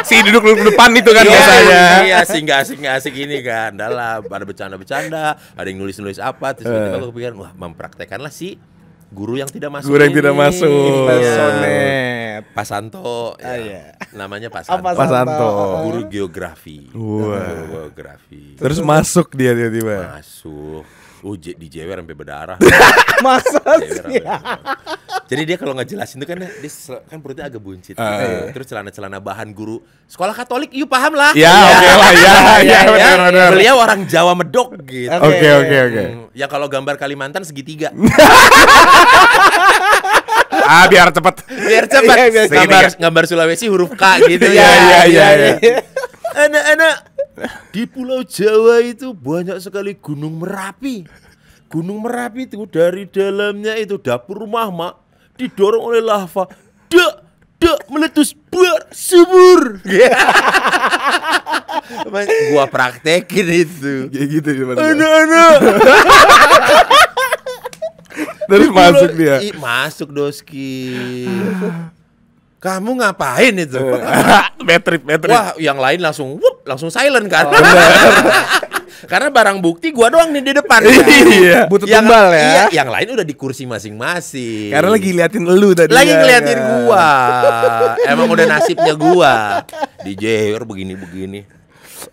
si duduk duduk depan itu kan biasanya iya si nggak asik nggak asik ini kan adalah pada bercanda bercanda-bercanda, ada yang nulis-nulis apa, terus eh. tiba-tiba gue pikir, wah mempraktekanlah si guru yang tidak masuk. Guru yang ini. tidak masuk. Iya. Personet. Pak Santo. Ya. Ah, iya. Namanya Pak Santo. Pak Santo. Guru geografi. Wah. Wow. Guru geografi. Terus masuk dia tiba-tiba. Masuk. Oh di jewer sampai berdarah. [LAUGHS] Masa sih? Jadi dia kalau ngejelasin itu kan dia kan perutnya agak buncit. Uh. Terus celana-celana bahan guru sekolah Katolik, yuk paham lah. Ya, ya. oke okay lah, ya, [LAUGHS] ya, ya, ya, ya. ya, Beliau orang Jawa medok gitu. Oke, oke, oke. Hmm, ya kalau gambar Kalimantan segitiga. [LAUGHS] ah biar cepet biar cepet ya, biar gambar gambar Sulawesi huruf K gitu iya, ya ya ya, ya. anak-anak iya. Di Pulau Jawa itu banyak sekali Gunung Merapi. Gunung Merapi itu dari dalamnya itu dapur rumah mak didorong oleh lava. Dek, dek meletus buat subur. gua praktekin itu. Kayak gitu di mana? Anak-anak. Terus masuk dia. I, masuk Doski kamu ngapain itu? metrip, eh. [LAUGHS] metrip. Wah, yang lain langsung wup, langsung silent kan. Oh, [LAUGHS] Karena barang bukti gua doang nih di depan. Kan? iya. Butuh yang, tumbal ya. Iya, yang lain udah di kursi masing-masing. Karena lagi liatin lu tadi. Lagi kan. ngeliatin kan? gua. Emang udah nasibnya gua. DJ begini-begini.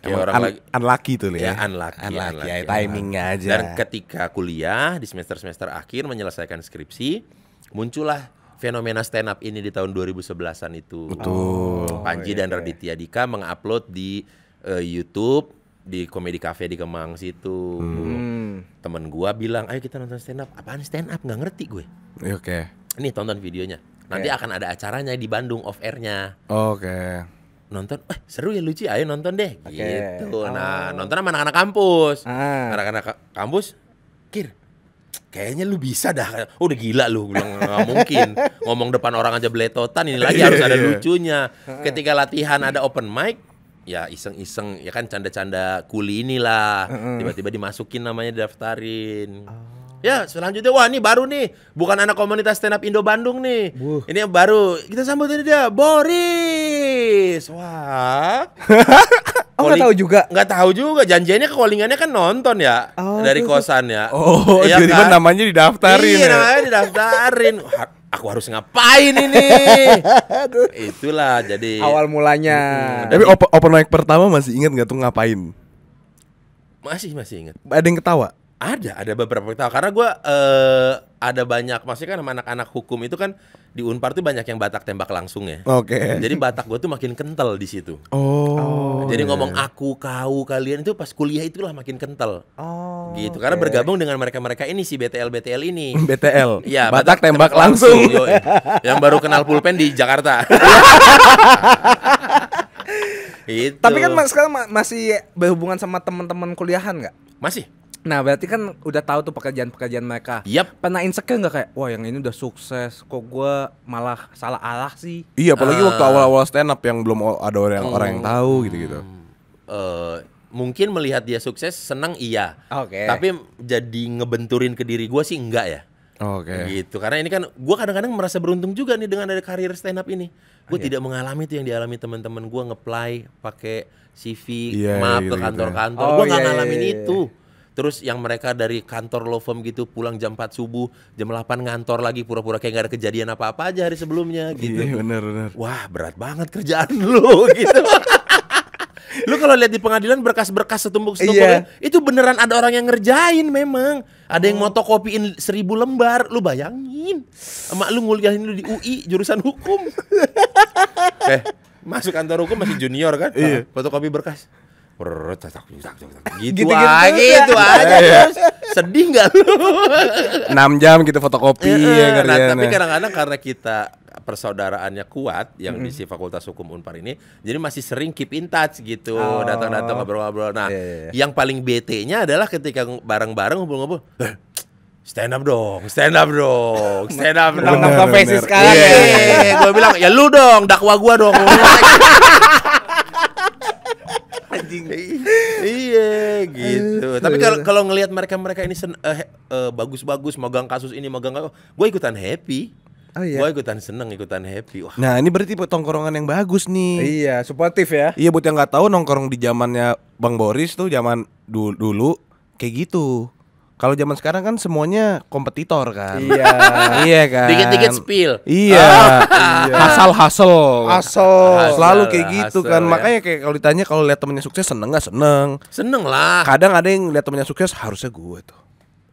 Ya, orang un lagi unlucky tuh ya. Ya unlucky, unlucky, ya, unlucky. Ya, timingnya aja. Dan ketika kuliah di semester-semester akhir menyelesaikan skripsi, muncullah fenomena stand up ini di tahun 2011-an itu. Betul. Oh, Panji oh, iya, dan iya. Raditya Dika mengupload di uh, YouTube di Comedy Cafe di Kemang situ. Hmm. Temen gua bilang, "Ayo kita nonton stand up." Apaan stand up? nggak ngerti gue. Iya, oke. Okay. Nih tonton videonya. Nanti okay. Iya. akan ada acaranya di Bandung off airnya. Oke. Okay. Nonton, eh seru ya lucu, ya, ayo nonton deh. Okay. Gitu. Nah, oh. Nah, nonton sama anak-anak kampus. Ah. Anak-anak ah. kampus, Kir, kayaknya lu bisa dah oh, udah gila lu bilang nggak mungkin ngomong depan orang aja beletotan ini lagi harus ada iya. lucunya ketika latihan ada open mic ya iseng-iseng ya kan canda-canda kuli inilah tiba-tiba dimasukin namanya daftarin oh. Ya selanjutnya wah ini baru nih bukan anak komunitas stand up Indo Bandung nih. Buh. Ini baru kita sambut ini dia Boris. Wah. [LAUGHS] Oh nggak tahu juga. Nggak tahu juga. Janjiannya callingannya kan nonton ya oh, dari kosan ya. Oh, ya jadi kan? namanya didaftarin. Iya, ya? namanya didaftarin. [LAUGHS] Aku harus ngapain ini? Itulah jadi awal mulanya. Hmm, Tapi open, open mic pertama masih ingat nggak tuh ngapain? Masih masih ingat. Ada yang ketawa? Ada, ada beberapa ketawa karena gue uh, ada banyak maksudnya kan anak-anak hukum itu kan di Unpar tuh banyak yang batak tembak langsung ya. Oke. Okay. Jadi batak gue tuh makin kental di situ. Oh. Jadi yeah. ngomong aku, kau, kalian itu pas kuliah itulah makin kental. Oh. Gitu. Okay. Karena bergabung dengan mereka-mereka ini si BTL BTL ini. [LAUGHS] BTL. Iya, batak, batak tembak, tembak langsung. langsung yang baru kenal pulpen di Jakarta. [LAUGHS] itu. Tapi kan sekarang masih berhubungan sama teman-teman kuliahan nggak? Masih. Nah berarti kan udah tahu tuh pekerjaan-pekerjaan mereka. yep. Pernah insecure gak kayak, wah yang ini udah sukses, kok gue malah salah arah sih? Iya, apalagi uh, waktu ah. awal-awal stand up yang belum ada orang hmm, orang yang tahu gitu-gitu. Uh, mungkin melihat dia sukses senang iya. Okay. Tapi jadi ngebenturin ke diri gue sih enggak ya. Oke. Okay. Gitu. Karena ini kan gue kadang-kadang merasa beruntung juga nih dengan ada karir stand up ini. Gue okay. Iya. tidak mengalami itu yang dialami teman-teman gue ngeplay pakai CV, yeah, map yeah, ke gitu ya. kantor-kantor. Oh, Gue nggak iya, iya, ngalamin yeah, yeah. itu terus yang mereka dari kantor law firm gitu pulang jam 4 subuh jam 8 ngantor lagi pura-pura kayak gak ada kejadian apa-apa aja hari sebelumnya iya, gitu iya bener bener wah berat banget kerjaan [LAUGHS] lu gitu lu kalau lihat di pengadilan berkas-berkas setumpuk iya. setumpuk yeah. itu beneran ada orang yang ngerjain memang ada yang mau oh. motokopiin seribu lembar lu bayangin emak lu nguliahin lu di UI jurusan hukum [LAUGHS] eh masuk kantor hukum masih junior kan iya. fotokopi berkas [LAUGHS] gitu, gitu, aja, gitu iya. aja iya. terus sedih nggak lu? 6 [LAUGHS] jam kita fotokopi ya nah, tapi ya. kadang-kadang karena kita persaudaraannya kuat yang mm -hmm. di Fakultas Hukum Unpar ini, jadi masih sering keep in touch gitu, oh. datang-datang ngobrol-ngobrol. Nah, yeah, yeah. Iya. yang paling bete-nya adalah ketika bareng-bareng ngobrol-ngobrol, eh, stand up dong, stand up dong, stand up dong. Nonton sekarang ya. Gue bilang, ya lu dong, dakwa gua dong. [LAUGHS] anjing. iya gitu. Tapi kalau kalau ngelihat mereka-mereka ini sen, uh, uh, bagus-bagus magang kasus ini magang kasus, gue ikutan happy. Oh iya. Gue ikutan seneng, ikutan happy. Wah. Nah ini berarti tongkrongan yang bagus nih. Iya, supportif ya. Iya, buat yang nggak tahu nongkrong di zamannya Bang Boris tuh zaman dulu, dulu kayak gitu. Kalau zaman sekarang kan semuanya kompetitor kan. Iya. [LAUGHS] iya kan. Dikit-dikit spill. Iya. Oh. [LAUGHS] hasal hasil. Hasil. Selalu kayak gitu kan. Ya. Makanya kayak kalau ditanya kalau lihat temennya sukses seneng gak seneng. Seneng lah. Kadang ada yang lihat temennya sukses harusnya gue tuh.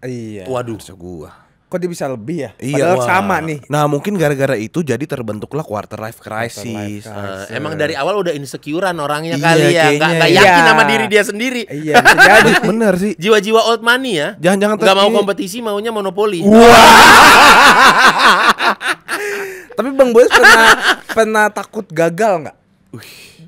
Iya. Waduh. Harusnya gue kok dia bisa lebih ya? Iya, Padahal wah. sama nih. Nah mungkin gara-gara itu jadi terbentuklah quarter life crisis. Quarter life eh, crisis. Uh, emang dari awal udah insecurean orangnya iya, kali ya, nggak nggak ya. yakin iya. diri dia sendiri. Iya, jadi [LAUGHS] benar sih. Jiwa-jiwa old money ya. Jangan-jangan nggak mau kompetisi, maunya monopoli. Wah. [LAUGHS] Tapi Bang Boy pernah pernah takut gagal nggak?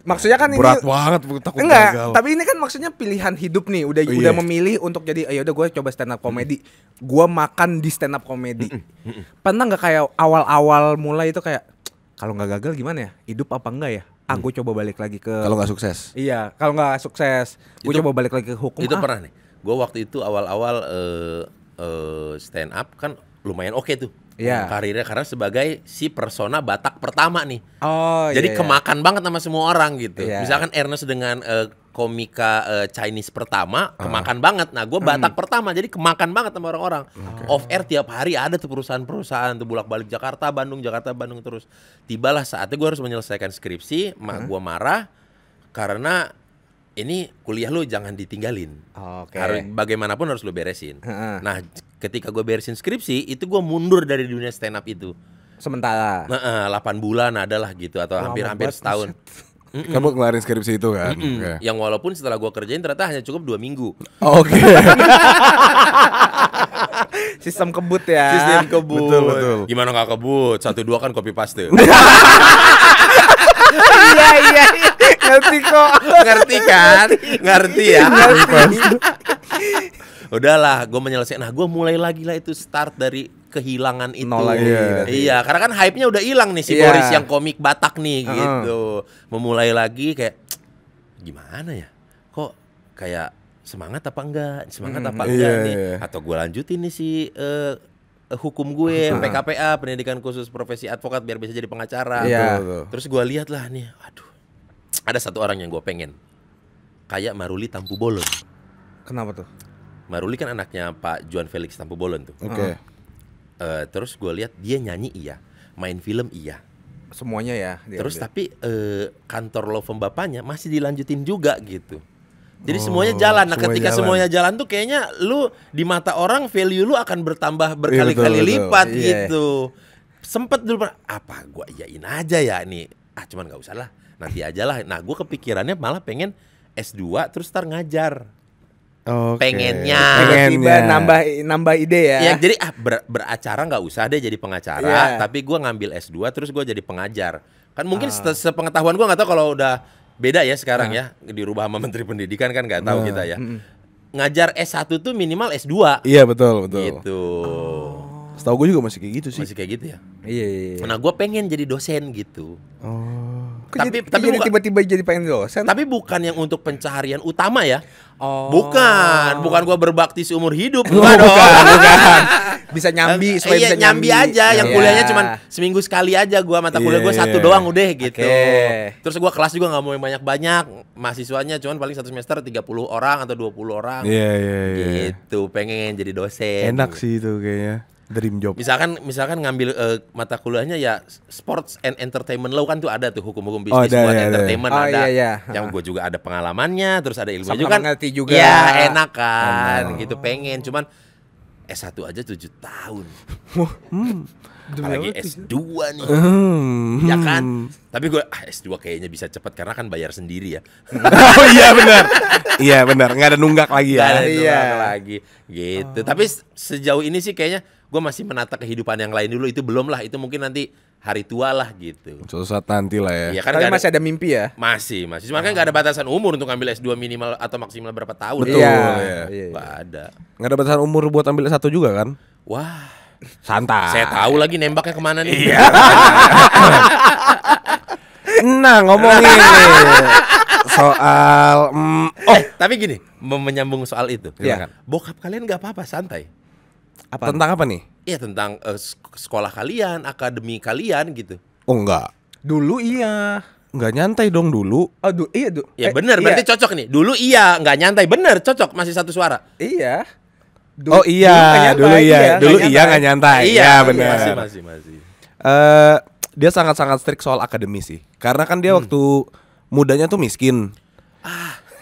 maksudnya kan berat ini, banget takut enggak gagal. tapi ini kan maksudnya pilihan hidup nih udah oh, udah yeah. memilih untuk jadi ayo udah gue coba stand up komedi gue makan di stand up komedi mm -mm. pernah nggak kayak awal-awal mulai itu kayak kalau nggak gagal gimana ya hidup apa enggak ya ah mm. coba balik lagi ke kalau nggak sukses iya kalau nggak sukses gue coba balik lagi ke hukum itu ah. pernah nih gue waktu itu awal-awal uh, uh, stand up kan lumayan oke okay tuh yeah. Iya. karirnya karena sebagai si persona Batak pertama nih. Oh. Iya, jadi yeah, kemakan yeah. banget sama semua orang gitu. Yeah. Misalkan Ernest dengan uh, komika uh, Chinese pertama uh. kemakan banget. Nah, gue hmm. Batak hmm. pertama jadi kemakan banget sama orang-orang. Okay. Off air tiap hari ada tuh perusahaan-perusahaan tuh bolak-balik Jakarta, Bandung, Jakarta, Bandung terus. Tibalah saatnya gue harus menyelesaikan skripsi, mak hmm. gue marah karena ini kuliah lu jangan ditinggalin. Oke. Okay. Harus bagaimanapun harus lu beresin. Uh-huh. Nah, ketika gue beresin skripsi, itu gue mundur dari dunia stand up itu. Sementara. Nah, uh, 8 bulan adalah gitu atau hampir-hampir setahun. Mm -mm. Kamu ngelarin skripsi itu kan? Mm Okay. Yang walaupun setelah gue kerjain ternyata hanya cukup dua minggu. Oke. Okay. [LAUGHS] Sistem kebut ya. Sistem kebut. Betul betul. Gimana nggak kebut? Satu dua kan copy paste. [LAUGHS] Iya iya. iya ngerti kok ngerti kan ngerti ya udahlah gue menyelesaikan nah gue mulai lagi lah itu start dari kehilangan itu Nol lagi, iya. iya karena kan hype nya udah hilang nih si iya. Boris yang komik Batak nih uh -huh. gitu memulai lagi kayak gimana ya kok kayak semangat apa enggak semangat hmm, apa enggak iya, nih iya. atau gue lanjutin nih si uh, hukum gue PKPA pendidikan khusus profesi advokat biar bisa jadi pengacara iya. terus gue lihat lah nih aduh ada satu orang yang gue pengen kayak Maruli Tampu Bolon. Kenapa tuh? Maruli kan anaknya Pak Juan Felix Tampu Bolon tuh. Oke. Okay. Uh, eh, terus gue lihat dia nyanyi iya, main film iya. Semuanya ya. Dia terus ambil. tapi uh, kantor lo bapaknya masih dilanjutin juga gitu. Jadi oh, semuanya jalan. Nah, semuanya ketika jalan. semuanya jalan tuh kayaknya lu di mata orang value lu akan bertambah iya, berkali-kali lipat betul. Iya. gitu. Yeah. Sempet dulu apa gua iyain aja ya nih. Ah cuman nggak usah lah nanti aja lah nah gue kepikirannya malah pengen S2 terus ntar ngajar Okay. Pengennya. Pengennya nambah nambah ide ya. Ya jadi ah, ber, beracara nggak usah deh jadi pengacara, yeah. tapi gue ngambil S2 terus gue jadi pengajar. Kan mungkin ah. sepengetahuan gue nggak tahu kalau udah beda ya sekarang nah. ya dirubah sama Menteri Pendidikan kan nggak tahu nah. kita ya. Ngajar S1 tuh minimal S2. Iya betul betul. Gitu. Oh. Setahu gue juga masih kayak gitu sih. Masih kayak gitu ya. Iya. iya, iya. Nah, gue pengen jadi dosen gitu. Oh. Kok tapi jadi, tapi jadi tiba-tiba jadi pengen dosen. Tapi bukan yang untuk pencaharian utama ya. Oh. Bukan, bukan gue berbakti seumur hidup. Oh, bukan, bukan, bukan. [LAUGHS] Bisa nyambi, eh, supaya iya, nyambi. aja. Yang iya. kuliahnya cuma seminggu sekali aja. Gue mata iya, kuliah gue iya, satu iya. doang udah gitu. Okay. Terus gue kelas juga nggak mau banyak-banyak. Mahasiswanya cuma paling satu semester 30 orang atau 20 orang. Iya, yeah, iya, yeah, iya. Yeah. Gitu, pengen jadi dosen. Enak sih itu kayaknya dream job. Misalkan misalkan ngambil uh, mata kuliahnya ya sports and entertainment lo kan tuh ada tuh hukum-hukum oh, bisnis oh, ada, buat ya, entertainment ada. Oh, ada. Iya, iya. Yang gue juga ada pengalamannya, terus ada ilmu juga kan. juga. Ya, enak kan oh. gitu pengen cuman S1 aja 7 tahun. [LAUGHS] hmm apalagi S2 nih hmm. ya kan tapi gue ah, S2 kayaknya bisa cepat karena kan bayar sendiri ya [LAUGHS] oh iya benar iya benar nggak ada nunggak lagi ya nggak ada iya. lagi gitu oh. tapi sejauh ini sih kayaknya gue masih menata kehidupan yang lain dulu itu belum lah itu mungkin nanti hari tua lah gitu. Suatu saat nanti lah ya. ya kan Tapi ada, masih ada mimpi ya? Masih, masih. Cuma ah. kan gak ada batasan umur untuk ambil S2 minimal atau maksimal berapa tahun. Betul. Iya, ya. Gak ada. Gak ada batasan umur buat ambil S1 juga kan? Wah santai. Saya tahu lagi nembaknya kemana nih. Iya. nah ngomongin [LAUGHS] soal mm, oh eh, tapi gini menyambung soal itu kan? bokap kalian nggak apa-apa santai apa tentang apa nih iya tentang uh, sekolah kalian akademi kalian gitu oh enggak dulu iya nggak nyantai dong dulu. Aduh, iya, du ya eh, bener, iya. berarti cocok nih. Dulu iya, nggak nyantai, bener, cocok, masih satu suara. Iya. Du oh iya, dulu, gitu iya, ya. dulu iya nggak nyantai. Iya, iya benar. Masih masih masih. Uh, dia sangat-sangat strict soal akademis sih. Karena kan dia hmm. waktu mudanya tuh miskin.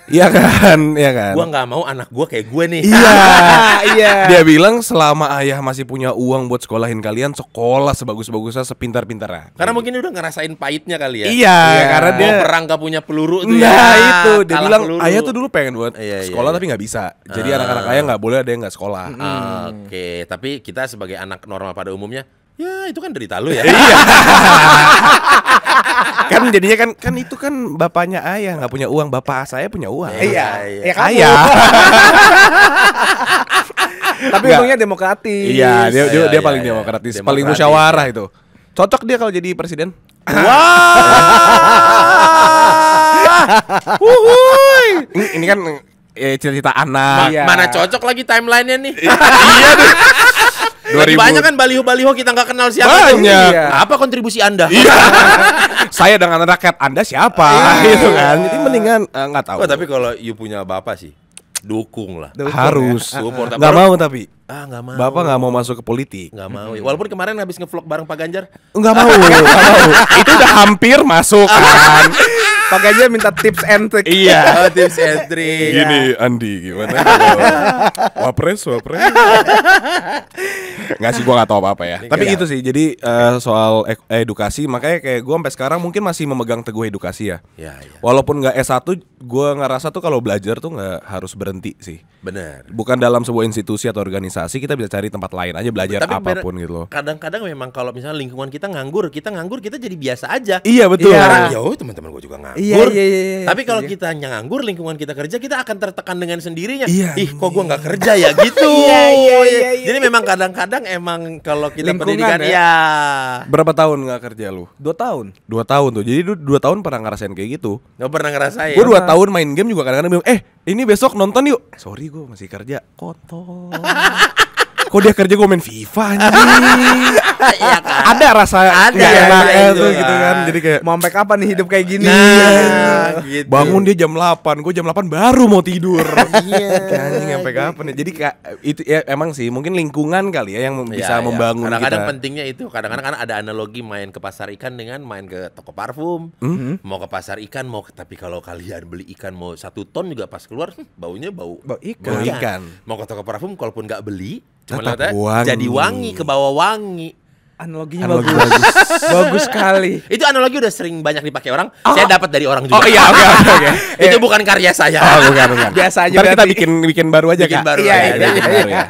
Iya kan, iya kan. Gua nggak mau anak gua kayak gue nih. Iya, [LAUGHS] iya. Dia bilang selama ayah masih punya uang buat sekolahin kalian, sekolah sebagus-bagusnya, sepintar-pintarnya. Karena mungkin dia udah ngerasain pahitnya kali ya. Iya, ya, karena dia mau perang gak punya peluru tuh. Nah, ya. itu dia bilang peluru. ayah tuh dulu pengen buat iya, iya sekolah iya. tapi nggak bisa. Jadi uh. anak-anak ayah nggak boleh ada yang nggak sekolah. Hmm. Oke, okay. tapi kita sebagai anak normal pada umumnya, ya itu kan derita lu ya. Iya. [LAUGHS] kan jadinya kan kan itu kan bapaknya ayah nggak punya uang, bapak saya punya uang. Iya, iya. Ya, ayah. [LAUGHS] Tapi untungnya demokratis. Iya, dia dia, iya, dia iya, paling iya. demokratis, paling musyawarah itu. Cocok dia kalau jadi presiden. Wah. [LAUGHS] Wuhuy. Ini, ini kan eh, cerita anak. Ma- Iya. Mana cocok lagi timelinenya nih? iya [LAUGHS] deh. 2000. banyak kan baliho-baliho kita nggak kenal siapa. Banyak. Iya. Apa kontribusi Anda? Iya. [LAUGHS] Saya dengan rakyat Anda siapa? Iya. gitu kan. Jadi mendingan eh, nggak uh, tahu. Oh, tapi kalau you punya bapak sih dukung lah dukung ya. harus ya. mau tapi ah nggak mau bapak nggak mau masuk ke politik Gak mau ya. walaupun kemarin habis ngevlog bareng pak Ganjar nggak mau nggak mau [LAUGHS] itu udah hampir masuk kan [LAUGHS] aja minta tips and trick. Iya, [LAUGHS] oh, tips and trick. Gini iya. Andi gimana? [LAUGHS] wapres, wapres. Enggak sih gua nggak tau apa-apa ya. Tapi iya. gitu sih. Jadi uh, soal edukasi makanya kayak gua sampai sekarang mungkin masih memegang teguh edukasi ya. Iya, iya. Walaupun nggak S1, gua ngerasa tuh kalau belajar tuh nggak harus berhenti sih. Benar. Bukan dalam sebuah institusi atau organisasi kita bisa cari tempat lain aja belajar Tapi apapun bener, gitu loh. Kadang-kadang memang kalau misalnya lingkungan kita nganggur, kita nganggur kita jadi biasa aja. Iya betul. Iya. Ya, oh, teman-teman gue juga nganggur. Iya, iya, iya, iya. Tapi kalau iya. kita nganggur, lingkungan kita kerja, kita akan tertekan dengan sendirinya. Iya. Ih, kok gue nggak kerja ya [LAUGHS] gitu. Iya, iya, iya, iya, iya. Jadi memang kadang-kadang emang kalau kita lingkungan, pendidikan ya. ya. Berapa tahun nggak kerja lu? Dua tahun. Dua tahun tuh. Jadi dua tahun pernah ngerasain kayak gitu. Gak pernah ngerasain. Gue dua tahun main game juga kadang-kadang bilang, eh ini besok nonton yuk. Sorry gue masih kerja kotor [LAUGHS] kok dia kerja gue main FIFA [LAUGHS] ya kan? ada rasa ada ya, enak ya, itu gitu, iya. gitu kan jadi kayak mau sampai kapan nih hidup kayak gini nah, iya, gitu. bangun dia jam 8 gue jam 8 baru mau tidur [LAUGHS] iya anjing sampai gitu. kapan nih jadi itu ya emang sih mungkin lingkungan kali ya yang iya, bisa ya, membangun kadang-kadang kita. pentingnya itu kadang-kadang kan ada analogi main ke pasar ikan dengan main ke toko parfum mm-hmm. mau ke pasar ikan mau tapi kalau kalian beli ikan mau satu ton juga pas keluar baunya bau bau ikan, bau ikan. mau ke toko parfum kalaupun nggak beli Cuma Tetap wangi. jadi wangi ke bawah wangi. Analoginya Analogi bagus. bagus. bagus sekali. Itu analogi udah sering banyak dipakai orang. Oh. Saya dapat dari orang juga. Oh iya, oke oke oke [LAUGHS] Itu bukan karya saya. Oh, bukan bukan. Biasa aja. Tapi kita bikin bikin baru aja bikin Kak. Baru iya, iya, iya. iya, iya. iya.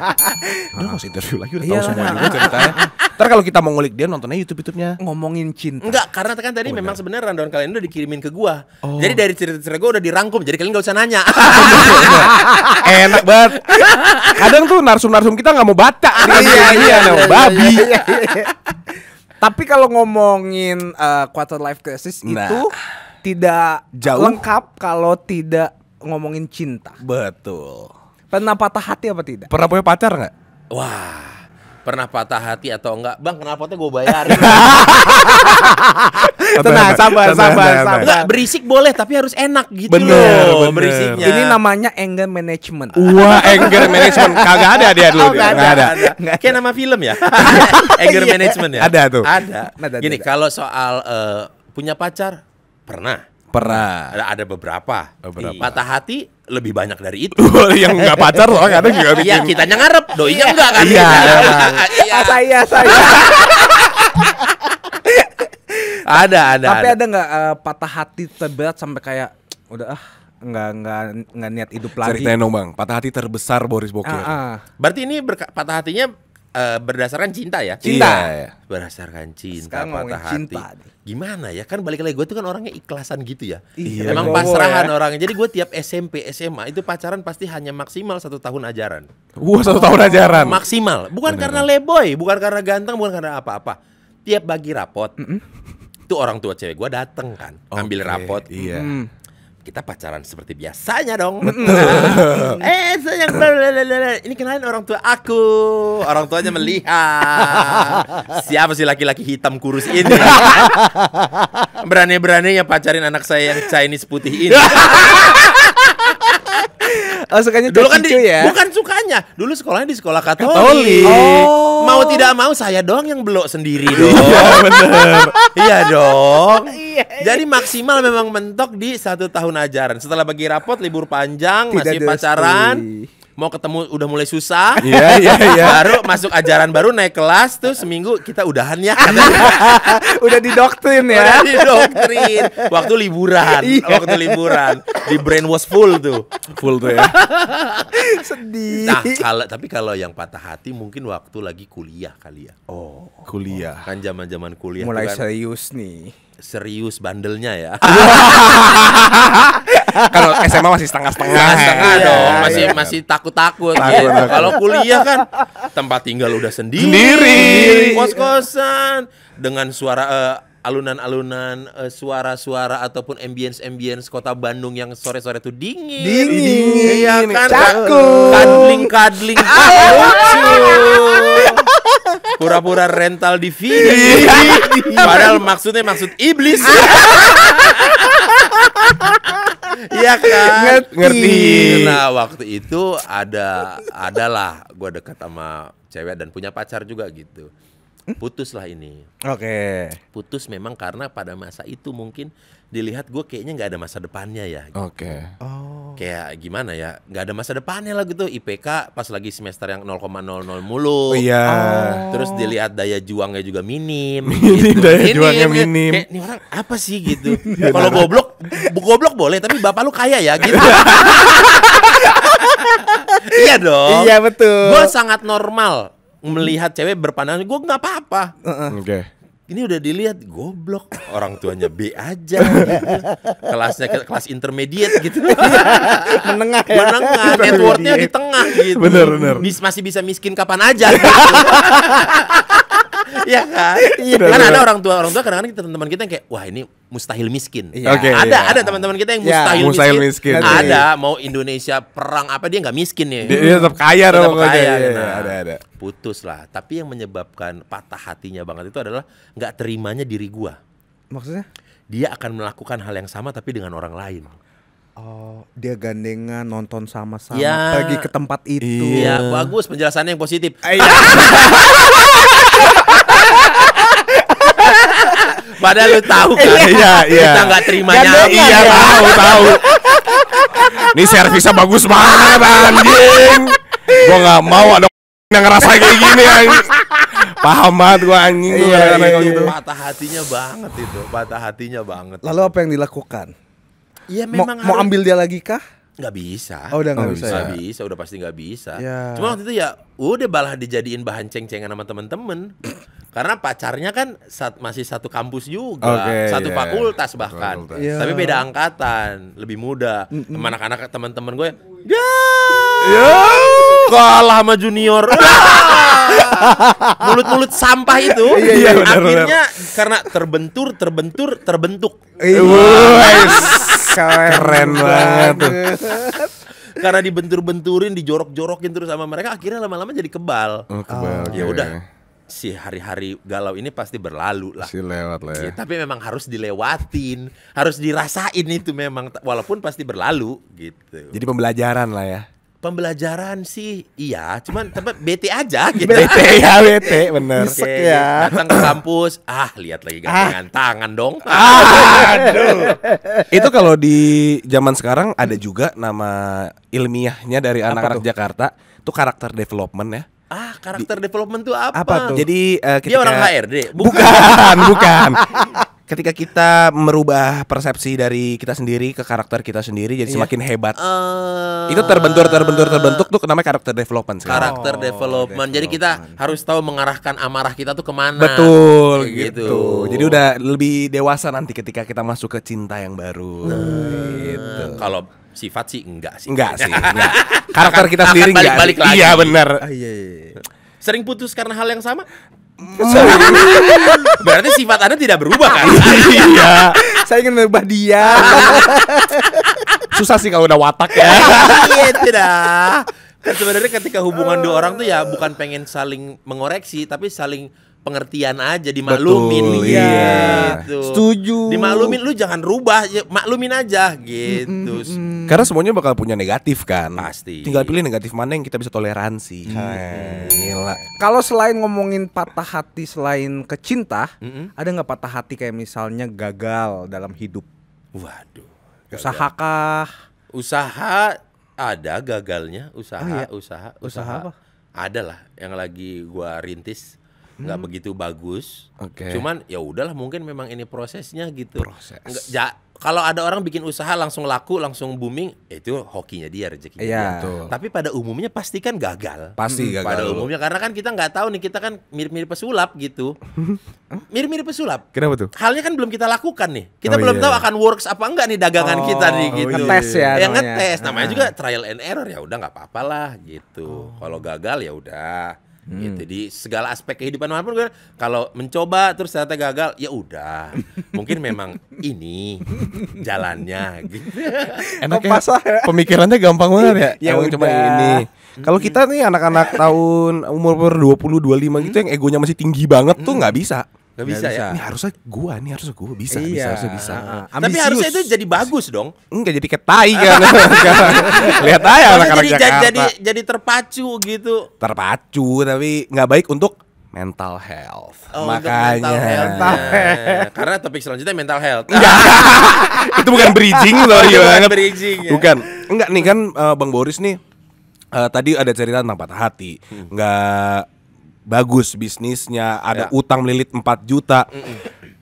Udah harus interview lagi udah tahu semua juga ceritanya. Ntar kalau kita mau ngulik dia nontonnya YouTube-YouTube-nya. Ngomongin cinta. Enggak, karena kan tadi oh, memang sebenarnya rundown kalian udah dikirimin ke gua. Oh. Jadi dari cerita-cerita gua udah dirangkum, jadi kalian gak usah nanya. [LAUGHS] Enak banget. Kadang tuh narsum-narsum kita nggak mau baca. Iya, iya, iya, iya, iya babi. Tapi kalau ngomongin uh, quarter life crisis nah. itu tidak jauh lengkap kalau tidak ngomongin cinta. Betul. Pernah patah hati apa tidak? Pernah punya pacar nggak? Wah pernah patah hati atau enggak bang knalpotnya gue bayar [LAUGHS] tenang sabar sabar sabar, Enggak, berisik boleh tapi harus enak gitu bener, loh iya, bener. berisiknya ini namanya anger management wah anger management kagak ada dia dulu oh, ada, ada. kayak nama film ya [LAUGHS] [LAUGHS] anger iya. management ya ada tuh ada, ada gini kalau soal uh, punya pacar pernah pernah ada, ada beberapa. beberapa patah hati lebih banyak dari itu [LAUGHS] yang nggak pacar loh kadang juga iya, bikin iya kita nyangarep doinya enggak kan iya [LAUGHS] iya, iya. Ah, saya saya [LAUGHS] ada ada tapi ada nggak uh, patah hati terberat sampai kayak udah ah nggak nggak nggak niat hidup lagi ceritain dong bang patah hati terbesar Boris Bokir ah, ah. berarti ini berka- patah hatinya uh, berdasarkan cinta ya. Cinta. Iya, iya. Berdasarkan cinta Sekarang patah hati. Gimana ya? Kan balik lagi gue tuh kan orangnya ikhlasan gitu ya. Iya. Emang pasrahan ya. orangnya. Jadi gue tiap SMP, SMA itu pacaran pasti hanya maksimal satu tahun ajaran. Wah, satu tahun ajaran. Maksimal. Bukan Beneran. karena leboy, bukan karena ganteng, bukan karena apa-apa. Tiap bagi rapot. Mm -mm. Itu orang tua cewek gue dateng kan, okay, ambil rapot. Iya. Mm kita pacaran seperti biasanya dong. eh, sayang, ini kenalin orang tua aku. Orang tuanya melihat. Siapa sih laki-laki hitam kurus ini? Berani-beraninya pacarin anak saya yang Chinese putih ini. Oh sukanya dulu kan di, ya? Bukan sukanya, dulu sekolahnya di sekolah Katolik. Katolik. Oh. Mau tidak mau saya doang yang belok sendiri dong. [LAUGHS] Iya dong. Iya, iya. Jadi maksimal memang mentok di satu tahun ajaran. Setelah bagi rapot libur panjang Tidak masih pacaran. mau ketemu udah mulai susah. Iya iya iya. Baru masuk ajaran baru naik kelas tuh seminggu kita udahannya. [LAUGHS] udah didoktrin ya. Udah didoktrin. Waktu liburan, yeah. waktu liburan di brain was full tuh. Full tuh ya. [LAUGHS] Sedih. Nah, kalau tapi kalau yang patah hati mungkin waktu lagi kuliah kali ya. Oh, kuliah. Kan zaman-zaman kuliah mulai kan, serius nih serius bandelnya ya. [LAUGHS] Kalau SMA masih setengah-setengah. Setengah iya, dong, iya. masih masih takut-takut. Ya. Kalau kuliah kan tempat tinggal udah sendiri, sendiri. kos-kosan dengan suara uh, alunan-alunan uh, suara-suara ataupun ambience-ambience kota Bandung yang sore-sore itu dingin. Dingin. dingin. Iya, iya kan? cakup Kadling-kadling lucu. [LAUGHS] Pura-pura rental di video. Iya. Padahal maksudnya maksud iblis. [LAUGHS] Iya kan? Ngerti. Ngerti. Nah, waktu itu ada adalah gue dekat sama cewek dan punya pacar juga gitu. Hmm? putuslah ini. Oke. Okay. Putus memang karena pada masa itu mungkin dilihat gue kayaknya nggak ada masa depannya ya. Gitu. Oke. Okay. Oh. Kayak gimana ya? Nggak ada masa depannya lah gitu. IPK pas lagi semester yang 0,00 mulu. Oh, iya. Oh. Terus dilihat daya juangnya juga minim. [LAUGHS] minim gitu. daya minim, juangnya minim. Kayak ini orang apa sih gitu? [LAUGHS] Iya. Kalau goblok, goblok boleh tapi bapak lu kaya ya gitu. [LAUGHS] iya dong. Iya betul. Gue sangat normal melihat cewek berpandangan gue nggak apa-apa. Uh-uh. Oke. Okay. Ini udah dilihat goblok orang tuanya B aja gitu. kelasnya kelas intermediate gitu [LAUGHS] menengah ya? menengah networknya di tengah gitu bener bener Mis- masih bisa miskin kapan aja gitu. [LAUGHS] Iya kan? Iya. Kan ada orang tua orang tua kadang-kadang teman-teman kita yang kayak wah ini mustahil miskin. Iya. Okay, ada ya. ada teman-teman kita yang iya, mustahil, ya, mustahil miskin. miskin. Ada iya, mau Indonesia perang apa dia nggak miskin ya. Dia, dia tetap kaya dong. Tetap kaya. ya, nah, ada ada. Putus lah. Tapi yang menyebabkan patah hatinya banget itu adalah nggak terimanya diri gua. Maksudnya? Dia akan melakukan hal yang sama tapi dengan orang lain. Oh, dia gandengan nonton sama-sama ya. pergi ke tempat itu. Iya, bagus penjelasannya yang positif. [LAUGHS] Padahal lu tahu kan. Iya, iya. Kita enggak terima nyawa. Iya, tahu, tahu. Ini servisnya bagus banget anjing. Gua enggak mau ada [LAUGHS] yang ngerasa kayak gini anjing. Paham banget gua anjing gua iya, iya, gitu. Patah hatinya banget itu, patah hatinya banget. Lalu apa yang dilakukan? Iya memang mau, mau ambil dia lagi kah? nggak bisa. Oh, udah nggak oh, bisa. Nggak bisa. Ya. bisa, udah pasti nggak bisa. Ya. Cuma waktu itu ya udah balah dijadiin bahan ceng-cengan sama temen-temen. Karena pacarnya kan sat masih satu kampus juga, okay, satu yeah, iya. fakultas bahkan. Fakultas. Yeah. Tapi beda angkatan, lebih muda. Mm -mm. Anak-anak teman-teman gue, ya, yeah! Ya. kalah sama junior. [LAUGHS] Ah! Mulut-mulut sampah itu iya, iya, akhirnya bener. karena terbentur, terbentur, terbentuk. Iya. [LAUGHS] keren, banget. Karena dibentur-benturin, dijorok-jorokin terus sama mereka, akhirnya lama-lama jadi kebal. Oh, kebal. Oh. Ya iya, iya, udah, iya. si hari-hari galau ini pasti berlalu lah. Si lewat lah. Ya. ya, tapi memang harus dilewatin, harus dirasain itu memang walaupun pasti berlalu gitu. Jadi pembelajaran lah ya pembelajaran sih iya cuman tempat BT aja [LAUGHS] gitu BT ya BT. bener Oke, okay, ya. datang ke kampus ah lihat lagi ah. gantengan ah. tangan dong ah, [LAUGHS] aduh itu kalau di zaman sekarang ada juga nama ilmiahnya dari anak-anak Jakarta itu karakter development ya Ah, karakter di, development tuh apa? Apa tuh? Jadi uh, eh, kita dia orang HRD, bukan, bukan. bukan. [LAUGHS] ketika kita merubah persepsi dari kita sendiri ke karakter kita sendiri jadi yeah. semakin hebat. Uh, itu terbentur terbentur terbentuk tuh namanya karakter development Karakter oh, development. development. Jadi kita harus tahu mengarahkan amarah kita tuh kemana. Betul gitu. gitu. Jadi udah lebih dewasa nanti ketika kita masuk ke cinta yang baru. Gitu. Nah, gitu. Kalau sifat sih enggak sih. Enggak sih. [LAUGHS] Enggak. karakter kita sendiri enggak. Balik-balik iya, lagi. Ah, iya benar. Oh, iya, iya. Sering putus karena hal yang sama? Berarti sifat Anda tidak berubah kan? iya. Saya ingin merubah dia. Susah sih kalau udah watak ya. Iya, tidak. Kan sebenarnya ketika hubungan dua orang tuh ya bukan pengen saling mengoreksi tapi saling pengertian aja dimaklumin Betul, iya. gitu. Setuju. Dimaklumin lu jangan rubah, ya, maklumin aja gitu. Mm, -hmm. Karena semuanya bakal punya negatif kan. Pasti. Tinggal pilih negatif mana yang kita bisa toleransi. Hmm. Gila. Kalau selain ngomongin patah hati selain kecinta, mm -hmm. ada nggak patah hati kayak misalnya gagal dalam hidup? Waduh. Gagal. Usahakah? Usaha ada gagalnya, usaha, oh, iya. usaha, usaha. usaha apa? Adalah yang lagi gua rintis nggak hmm. begitu bagus. Okay. Cuman ya udahlah mungkin memang ini prosesnya gitu. Proses. Nggak, ja, kalau ada orang bikin usaha langsung laku, langsung booming, ya itu hokinya dia rezekinya. Yeah. Dia. Tapi pada umumnya pasti kan gagal. Pasti hmm, gagal. Pada umumnya karena kan kita nggak tahu nih kita kan mirip-mirip pesulap gitu. [LAUGHS] mirip-mirip pesulap. Kenapa tuh? Halnya kan belum kita lakukan nih. Kita oh, belum iya. tahu akan works apa enggak nih dagangan oh, kita nih gitu. Oh iya, ngetes ya. Yang ngetes. Namanya ah. juga trial and error ya udah nggak apa-apalah gitu. Oh. Kalau gagal ya udah Hmm. Gitu. Di segala aspek kehidupan manapun gue kalau mencoba terus ternyata gagal, ya udah. Mungkin memang ini jalannya gitu. Enaknya Pasah, ya? pemikirannya gampang banget ya. ya Emang cuma ini. Kalau kita nih anak-anak hmm. tahun umur puluh 20 25 gitu hmm. yang egonya masih tinggi banget tuh hmm. nggak bisa. Gak bisa, bisa. ya. Ini harusnya gua, nih harusnya gua bisa, iya. bisa harusnya bisa. Tapi harusnya itu jadi bagus dong. Enggak jadi ketai kan. [LAUGHS] Lihat aja anak jadi, Jadi jadi terpacu gitu. Terpacu tapi nggak baik untuk mental health. Oh, Makanya. Mental health. Karena topik selanjutnya mental health. Enggak. Iya. [LAUGHS] itu bukan bridging loh bukan ya. Bukan. Enggak nih kan uh, Bang Boris nih uh, tadi ada cerita tentang patah hati. Hmm bagus bisnisnya, ada yeah. utang melilit 4 juta. Mm -mm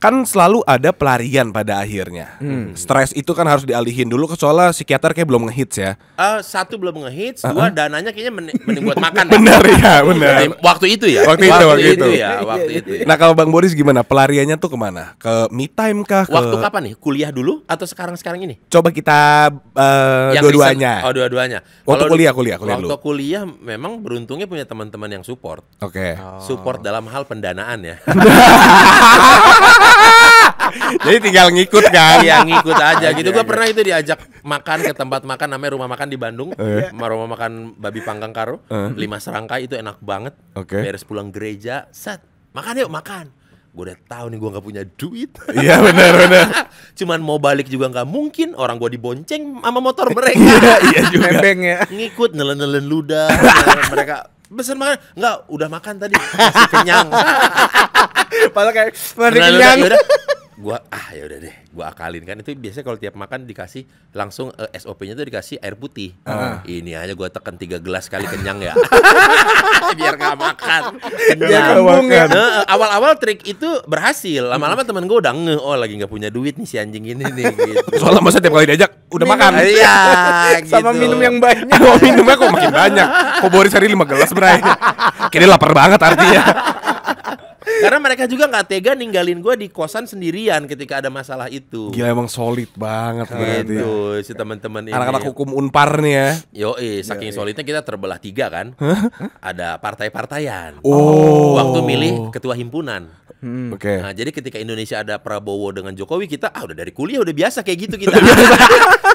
kan selalu ada pelarian pada akhirnya. Hmm. Stres itu kan harus dialihin dulu ke soalnya psikiater kayak belum ngehits ya. Uh, satu belum ngehits, uh -huh. dua dananya kayaknya mending, buat [LAUGHS] makan. benar ya, benar. Iya, waktu itu ya. Waktu itu, waktu itu. itu ya, waktu iya, iya, itu. Ya. Nah, kalau Bang Boris gimana? Pelariannya tuh kemana? Ke me time kah? Ke... Waktu kapan nih? Kuliah dulu atau sekarang-sekarang ini? Coba kita uh, dua-duanya. Oh, dua-duanya. Waktu kalau kuliah, kuliah, kuliah waktu dulu. Waktu kuliah memang beruntungnya punya teman-teman yang support. Oke. Okay. Oh. Support dalam hal pendanaan ya. [LAUGHS] [LAUGHS] Jadi tinggal ngikut kan? Iya ngikut aja iya, gitu. Iya, gue iya. pernah itu diajak makan ke tempat makan namanya rumah makan di Bandung. Uh. Rumah makan babi panggang karo. Uh. Lima serangkai itu enak banget. Oke. Okay. Beres pulang gereja, set makan yuk makan. Gue udah tahu nih gue gak punya duit. Iya benar benar. [LAUGHS] Cuman mau balik juga gak mungkin. Orang gue dibonceng sama motor [LAUGHS] mereka. iya, iya juga. ya. Ngikut nelen nelen ludah. mereka pesan makan nggak udah makan tadi masih kenyang [LAUGHS] padahal kayak masih kenyang gua ah ya udah deh gua akalin kan itu biasanya kalau tiap makan dikasih langsung uh, eh, SOP-nya tuh dikasih air putih uh. ini aja gua tekan tiga gelas kali kenyang ya [LAUGHS] biar gak makan kenyang ya. nah, awal-awal trik itu berhasil lama-lama teman gua udah nge oh lagi nggak punya duit nih si anjing ini nih gitu. [LAUGHS] soalnya masa tiap kali diajak udah minum. makan iya [LAUGHS] gitu. sama minum yang banyak Mau minumnya kok makin banyak kok boris hari lima gelas berarti kini lapar banget artinya karena mereka juga nggak tega ninggalin gue di kosan sendirian ketika ada masalah itu. Gila emang solid banget gitu, berarti. Itu si teman-teman ini. Anak-anak hukum Unpar nih ya. Yo, eh saking Yoi. solidnya kita terbelah tiga kan. ada partai-partaian. Oh. Waktu milih ketua himpunan. Hmm. Oke. Okay. Nah, jadi ketika Indonesia ada Prabowo dengan Jokowi kita ah udah dari kuliah udah biasa kayak gitu kita. [LAUGHS]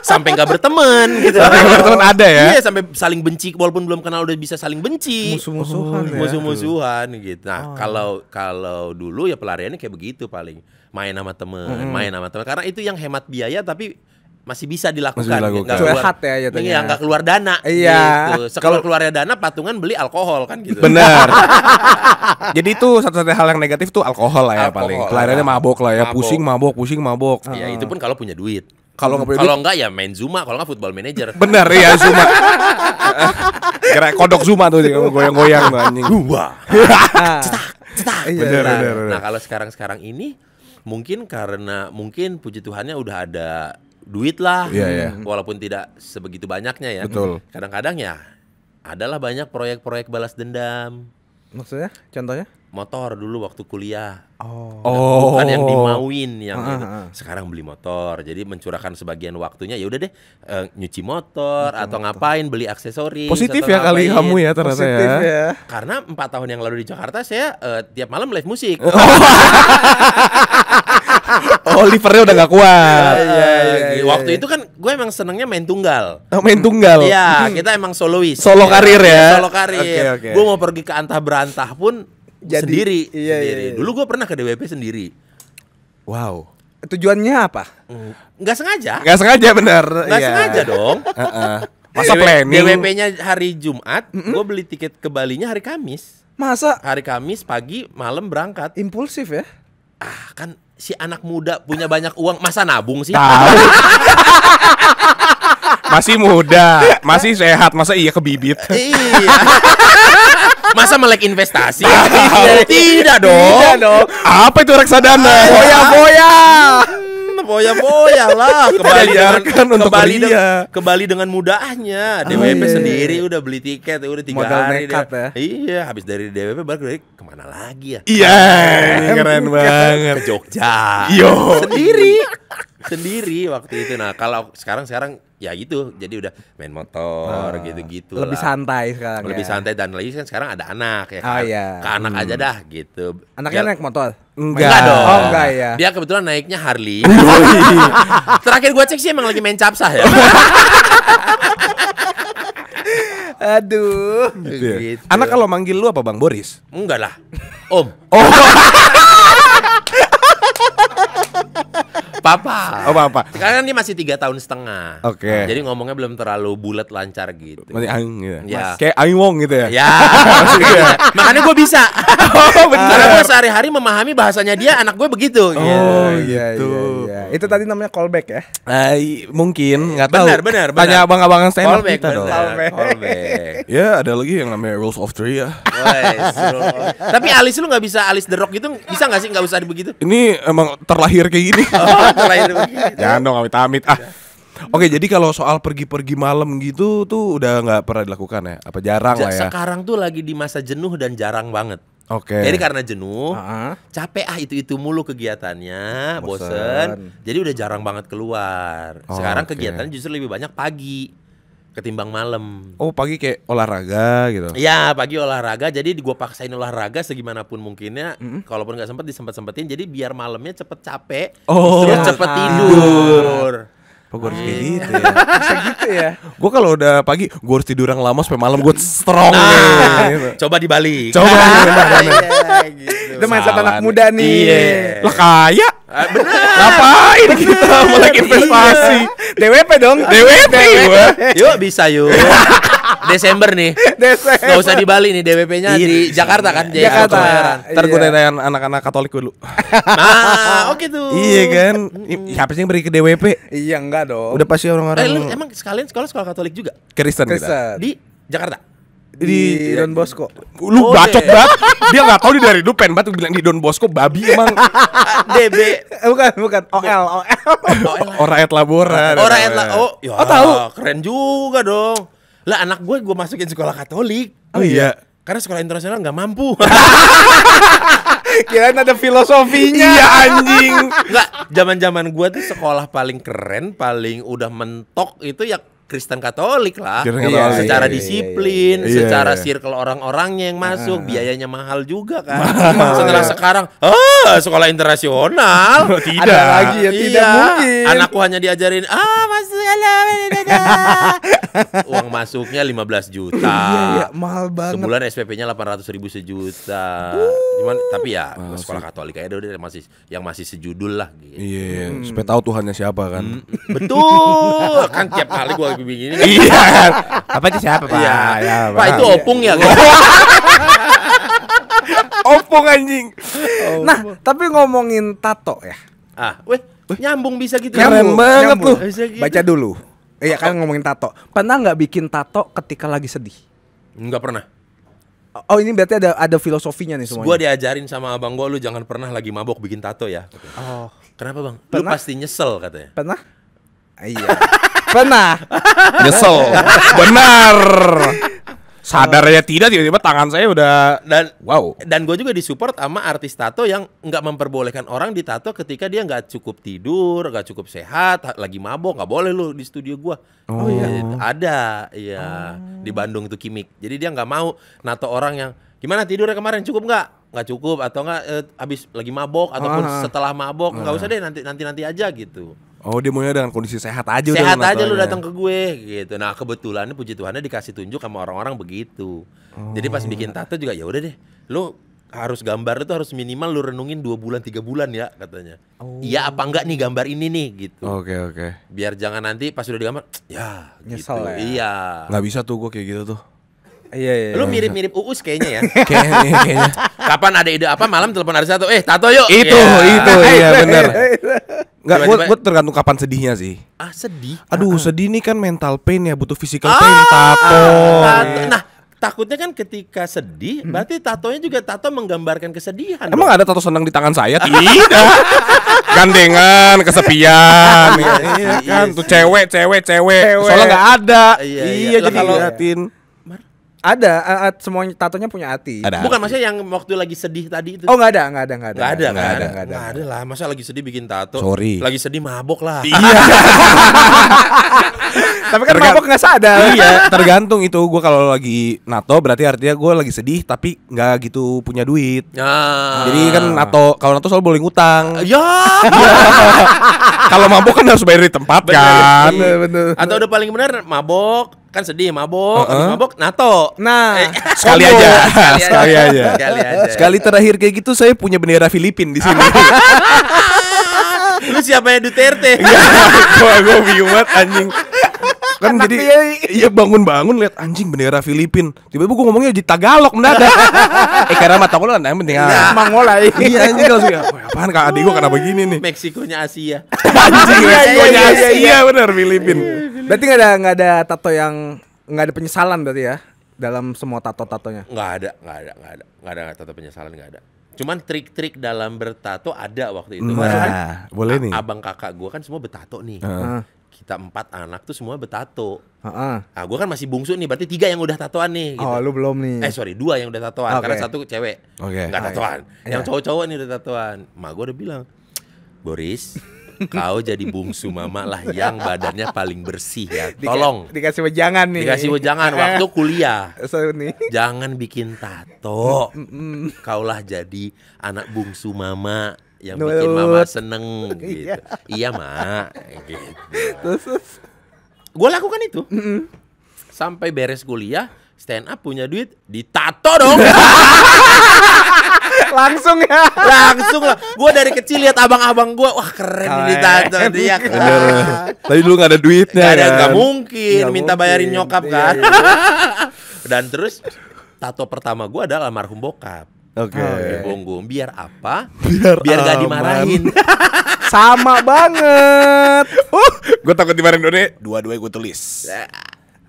sampai nggak berteman gitu. Sampai oh. berteman ada ya. Iya, sampai saling benci walaupun belum kenal udah bisa saling benci. Musuh-musuhan. Ya. Musuh-musuhan ya. gitu. Nah, oh. kalau kalau dulu ya pelariannya kayak begitu paling main sama temen, hmm. main sama temen. Karena itu yang hemat biaya tapi masih bisa dilakukan, masih dilakukan. Gak keluar, ya jatuhnya. Iya, gak keluar dana. Iya. Gitu. Kalau keluarnya dana patungan beli alkohol kan gitu. Benar. [LAUGHS] Jadi itu satu-satunya hal yang negatif tuh alkohol lah ya alkohol, paling. Pelariannya ya. mabok lah ya, mabok. pusing mabok, pusing mabok. Iya, itu pun kalau punya duit. Kalau nggak punya Kalau nggak ya main Zuma, kalau nggak football manager. benar ya Zuma. Kira-kira [LAUGHS] kodok Zuma tuh goyang-goyang tuh anjing. Wah. [LAUGHS] Cetak cetak. Nah, [LAUGHS] iya, bener, bener, bener, Nah kalau sekarang-sekarang ini mungkin karena mungkin puji Tuhannya udah ada duit lah, yeah, iya. hmm. yeah. walaupun tidak sebegitu banyaknya ya. Betul. Kadang-kadang ya adalah banyak proyek-proyek balas dendam. Maksudnya? Contohnya? motor dulu waktu kuliah. Oh. oh. Bukan yang oh. dimauin yang uh, ah, itu. Ah, ah. Sekarang beli motor. Jadi mencurahkan sebagian waktunya ya udah deh uh, nyuci motor nyuci atau motor. ngapain beli aksesoris. Positif ya ngapain. kali kamu ya ternyata ya. Positif ya. ya. Karena empat tahun yang lalu di Jakarta saya uh, tiap malam live musik. [LAUGHS] Oh. livernya udah gak kuat. Ya, ya, ya, ya, waktu itu kan gue emang senengnya main tunggal. Oh, main tunggal. Iya, hmm. kita emang solois. Solo iya, karir ya. Solo karir. Okay, okay. Gue mau pergi ke antah berantah pun jadi, sendiri. Iya, Iya, iya. Dulu gue pernah ke DWP sendiri. Wow. Tujuannya apa? Mm, Gak sengaja. Gak sengaja benar. Gak yeah. sengaja dong. [LAUGHS] Masa planning? DWP-nya hari Jumat, mm hmm gue beli tiket ke Bali-nya hari Kamis. Masa? Hari Kamis pagi, malam berangkat. Impulsif ya? Ah, kan si anak muda punya banyak uang, masa nabung sih? Tahu. [LAUGHS] masih muda, masih sehat, masa iya ke bibit? iya. [LAUGHS] Masa melek investasi? [LAUGHS] tidak, dong. Tidak dong. Apa itu reksadana? Ah. Boya-boya. Hmm, boya-boya lah kembali dengan, untuk kembali, dengan, ya. dengan mudahnya. Ah, DWP oh, iya, iya, iya. sendiri udah beli tiket udah tiga Modal hari. Nekat, ya. Iya, habis dari DWP balik dari kemana lagi ya? Iya, yeah, keren ya? banget. Ke Jogja. Yo. Sendiri. sendiri waktu itu. Nah, kalau sekarang sekarang ya gitu jadi udah main motor ah, gitu-gitu lebih santai sekarang lebih ya. santai dan lagi kan sekarang ada anak ya ah, kan iya. ke anak hmm. aja dah gitu anaknya ya- naik motor enggak, enggak dong oh, enggak ya dia kebetulan naiknya Harley [LAUGHS] [LAUGHS] terakhir gua cek sih emang lagi main capsa ya [LAUGHS] Aduh. Gitu ya. gitu. Anak kalau manggil lu apa Bang Boris? Enggak lah. Om. Om. Oh papa. Oh, papa. Sekarang kan dia masih tiga tahun setengah. Oke. Okay. Jadi ngomongnya belum terlalu bulat lancar gitu. Masih aing gitu. Ya. Mas, ya. kayak aing wong gitu ya. Ya. [LAUGHS] Makanya gue bisa. oh, Karena gue sehari-hari memahami bahasanya dia, anak gue begitu. Oh, gitu. Iya, gitu. iya, iya. Itu tadi namanya callback ya? Eh, mungkin nggak tahu. Benar, benar, benar. Tanya abang-abang stand up kita bener. Callback. callback. ya, ada lagi yang namanya rules of three ya. Tapi alis lu nggak bisa alis the rock gitu, bisa nggak sih nggak usah begitu? Ini emang terlahir kayak gini. Oh. Jangan dong amit-amit ah. Oke, jadi kalau soal pergi-pergi malam gitu tuh udah nggak pernah dilakukan ya? Apa jarang ja, lah ya? Sekarang tuh lagi di masa jenuh dan jarang banget. Oke. Okay. Jadi karena jenuh, uh-huh. capek ah itu-itu mulu kegiatannya, bosen. bosen. Jadi udah jarang banget keluar. Oh, Sekarang okay. kegiatannya justru lebih banyak pagi ketimbang malam. Oh pagi kayak olahraga gitu? Iya pagi olahraga jadi di gue paksain olahraga segimanapun mungkinnya. Mm -hmm. Kalaupun nggak sempet disempat sempetin jadi biar malamnya cepet capek. Oh terus iya. cepet ah. tidur. Ah. Apa gue harus kayak iya. gitu ya? [LAUGHS] Bisa gitu ya? Gue kalau udah pagi, gue harus tidur yang lama supaya malam gue strong nah, gitu. Coba di Bali. Coba di Bali. Iya, gitu. Itu mindset anak muda nih. Iya. Lah kaya. Ah, Bener. Ngapain kita lagi investasi? Iya. DWP dong. DWP, DWP. Yuk bisa yuk. [LAUGHS] Desember nih. Desember. Gak usah di Bali nih DWP-nya di iya, Jakarta kan. Iya. Jakarta. Jakarta. Iya. Ntar gue anak-anak Katolik dulu. Nah, oke oh tuh. Gitu. Iya kan. Siapa sih yang beri ke DWP? Iya enggak dong. Udah pasti orang-orang. Eh, emang sekalian sekolah sekolah Katolik juga? Kristen, Kristen. Di Jakarta di, di Don Bosco. Lu oh, bacot banget. Dia nggak tahu di dari lu pen banget bilang di Don Bosco babi emang. [LAUGHS] DB eh, bukan bukan OL OL. Orang et labora. Orang et la Oh, ya, oh tahu. Keren juga dong. Lah anak gue gue masukin sekolah Katolik. Oh iya. Karena sekolah internasional nggak mampu. [LAUGHS] Kirain ada filosofinya. Iya anjing. Enggak, zaman-zaman gue tuh sekolah paling keren, paling udah mentok itu ya Kristen Katolik lah. Kristen Katolik. Iya, secara iya, iya, iya, disiplin, iya, iya, secara circle orang-orangnya yang masuk, uh, biayanya mahal juga kan. Mahal, Setelah iya. sekarang, oh sekolah internasional. [LAUGHS] tidak. Ada lagi ya, iya, tidak mungkin. Anakku hanya diajarin, ah masuk [LAUGHS] Uang masuknya 15 juta. iya, iya, mahal banget. Sebulan SPP-nya 800 ribu sejuta. Cuman tapi ya Masuk. Ah, sekolah Katolik aja udah masih yang masih sejudul lah gitu. Iya, hmm. supaya tahu Tuhannya siapa kan. Hmm. betul. kan tiap kali gue begini. [LAUGHS] Iya. Kan? Apa itu siapa, Pak? Iya. Ya, Pak. itu opung ya, kan? [LAUGHS] opung anjing. nah, tapi ngomongin tato ya. Ah, weh, nyambung bisa gitu. Keren banget nyambung. Gitu. Baca dulu. Iya kan ngomongin tato. Pernah nggak bikin tato ketika lagi sedih? Nggak pernah. Oh ini berarti ada ada filosofinya nih semuanya. Gua diajarin sama abang gua lu jangan pernah lagi mabok bikin tato ya. Oh. Kenapa bang? Pernah? Lu pasti nyesel katanya. Pernah? Iya. Pernah. Nyesel. Benar. Sadar ya tidak tiba-tiba tangan saya udah dan wow. Dan gue juga disupport sama artis tato yang nggak memperbolehkan orang ditato ketika dia nggak cukup tidur, nggak cukup sehat, lagi mabok nggak boleh lu di studio gue. Oh, oh iya. Gitu. Oh. Ada, iya oh. di Bandung itu Kimik. Jadi dia nggak mau nato orang yang gimana tidurnya kemarin cukup nggak? nggak cukup atau nggak eh, habis lagi mabok ataupun ah. setelah mabok nggak ah. usah deh nanti nanti nanti aja gitu Oh dia maunya dengan kondisi sehat aja Sehat udah aja lu datang ke gue gitu. Nah kebetulan puji Tuhannya dikasih tunjuk sama orang-orang begitu. Oh. Jadi pas oh. bikin tato juga ya udah deh. Lu harus gambar itu harus minimal lu renungin dua bulan tiga bulan ya katanya. Oh. Iya apa enggak nih gambar ini nih gitu. Oke okay, oke. Okay. Biar jangan nanti pas udah digambar ya Nyesel gitu. Ya. Iya. Gak bisa tuh gue kayak gitu tuh. Iya, iya. Lu iya. mirip-mirip Uus kayaknya ya. [LAUGHS] kayaknya, kayaknya. Kapan ada ide apa malam telepon ada satu, eh tato yuk. Itu, yeah. itu, [LAUGHS] iya, iya benar. Enggak, gua gua tergantung kapan sedihnya sih. Ah sedih. Aduh ah, ah. sedih nih kan mental pain ya, butuh physical ah, pain, ah, tato. tato. Iya. Nah, takutnya kan ketika sedih, hmm. berarti tatonya juga tato menggambarkan kesedihan. Emang dong? ada tato senang di tangan saya? Tidak. Gandengan, kesepian. iya, kan tuh cewek, cewek, cewek. Soalnya nggak ada. Iya, iya, iya jadi kalau ngeliatin. Ada, uh, semuanya tatonya punya hati. Ada Bukan hati. maksudnya yang waktu lagi sedih tadi itu. Oh, enggak ada, enggak ada, enggak ada. Enggak ada, nggak ada, nggak ada. ada lah, masa lagi sedih bikin tato. Sorry. Lagi sedih mabok lah. Iya. [LAUGHS] tapi kan Tergan mabok nggak sadar. Iya, tergantung itu. Gue kalau lagi nato berarti artinya gue lagi sedih tapi enggak gitu punya duit. Ah. Jadi kan nato kalau nato selalu boleh ngutang. Ya. [LAUGHS] [LAUGHS] kalau mabok kan harus bayar di tempat bener, kan. Bener, Atau udah paling benar mabok kan sedih mabok, uh -huh. mabok nato. Nah, eh, [LAUGHS] sekali, aja. sekali, sekali aja. Sekali aja. Sekali terakhir kayak gitu saya punya bendera Filipin di sini. [LAUGHS] Lu siapa ya Duterte? Iya, [LAUGHS] gua gua bingung banget anjing kan jadi iya bangun-bangun lihat anjing bendera Filipin tiba-tiba gue ngomongnya di Tagalok mendadak [LAUGHS] eh karena mata gue kan penting Emang iya. mangolai iya anjing langsung ya apaan kak adik gue kenapa begini nih Meksikonya Asia [LAUGHS] anjing iya, iya, Meksikonya Asia iya Filipin berarti nggak ada nggak ada tato yang nggak ada penyesalan berarti ya dalam semua tato-tatonya nggak ada nggak ada nggak ada nggak ada tato penyesalan nggak ada Cuman trik-trik dalam bertato ada waktu itu. Nah, kan, boleh nih. Abang kakak gue kan semua bertato nih. Uh kita empat anak tuh semua betato. Heeh. Ah, gue kan masih bungsu nih, berarti tiga yang udah tatoan nih. Gitu. Oh, lu belum nih. Eh sorry, dua yang udah tatoan, okay. karena satu cewek okay. nggak tatoan. Okay. Iya. Yang cowok-cowok nih udah tatoan. Mak gue udah bilang, Boris, [LAUGHS] kau jadi bungsu mama lah yang badannya paling bersih ya. Tolong. Dika, dikasih wejangan nih. Dikasih wejangan waktu [LAUGHS] kuliah. So, nih. Jangan bikin tato. Kaulah jadi anak bungsu mama yang Nurut. bikin mama seneng [LAUGHS] iya. gitu. iya mak. Gitu. Gue lakukan itu. Mm -hmm. Sampai beres kuliah, stand up punya duit, ditato dong. [LAUGHS] langsung ya langsung lah gue dari kecil lihat abang-abang gue wah keren ini tato dia iya. kan. tapi lu gak ada duitnya gak ada kan? gak mungkin gak minta mungkin. bayarin nyokap iya, kan iya, iya. [LAUGHS] dan terus tato pertama gue adalah almarhum bokap Oke. Okay. Bonggong. Biar apa? Biar, Biar gak dimarahin. [LAUGHS] Sama banget. Uh, gue takut dimarahin Doni. Dua-dua gue tulis. Ya.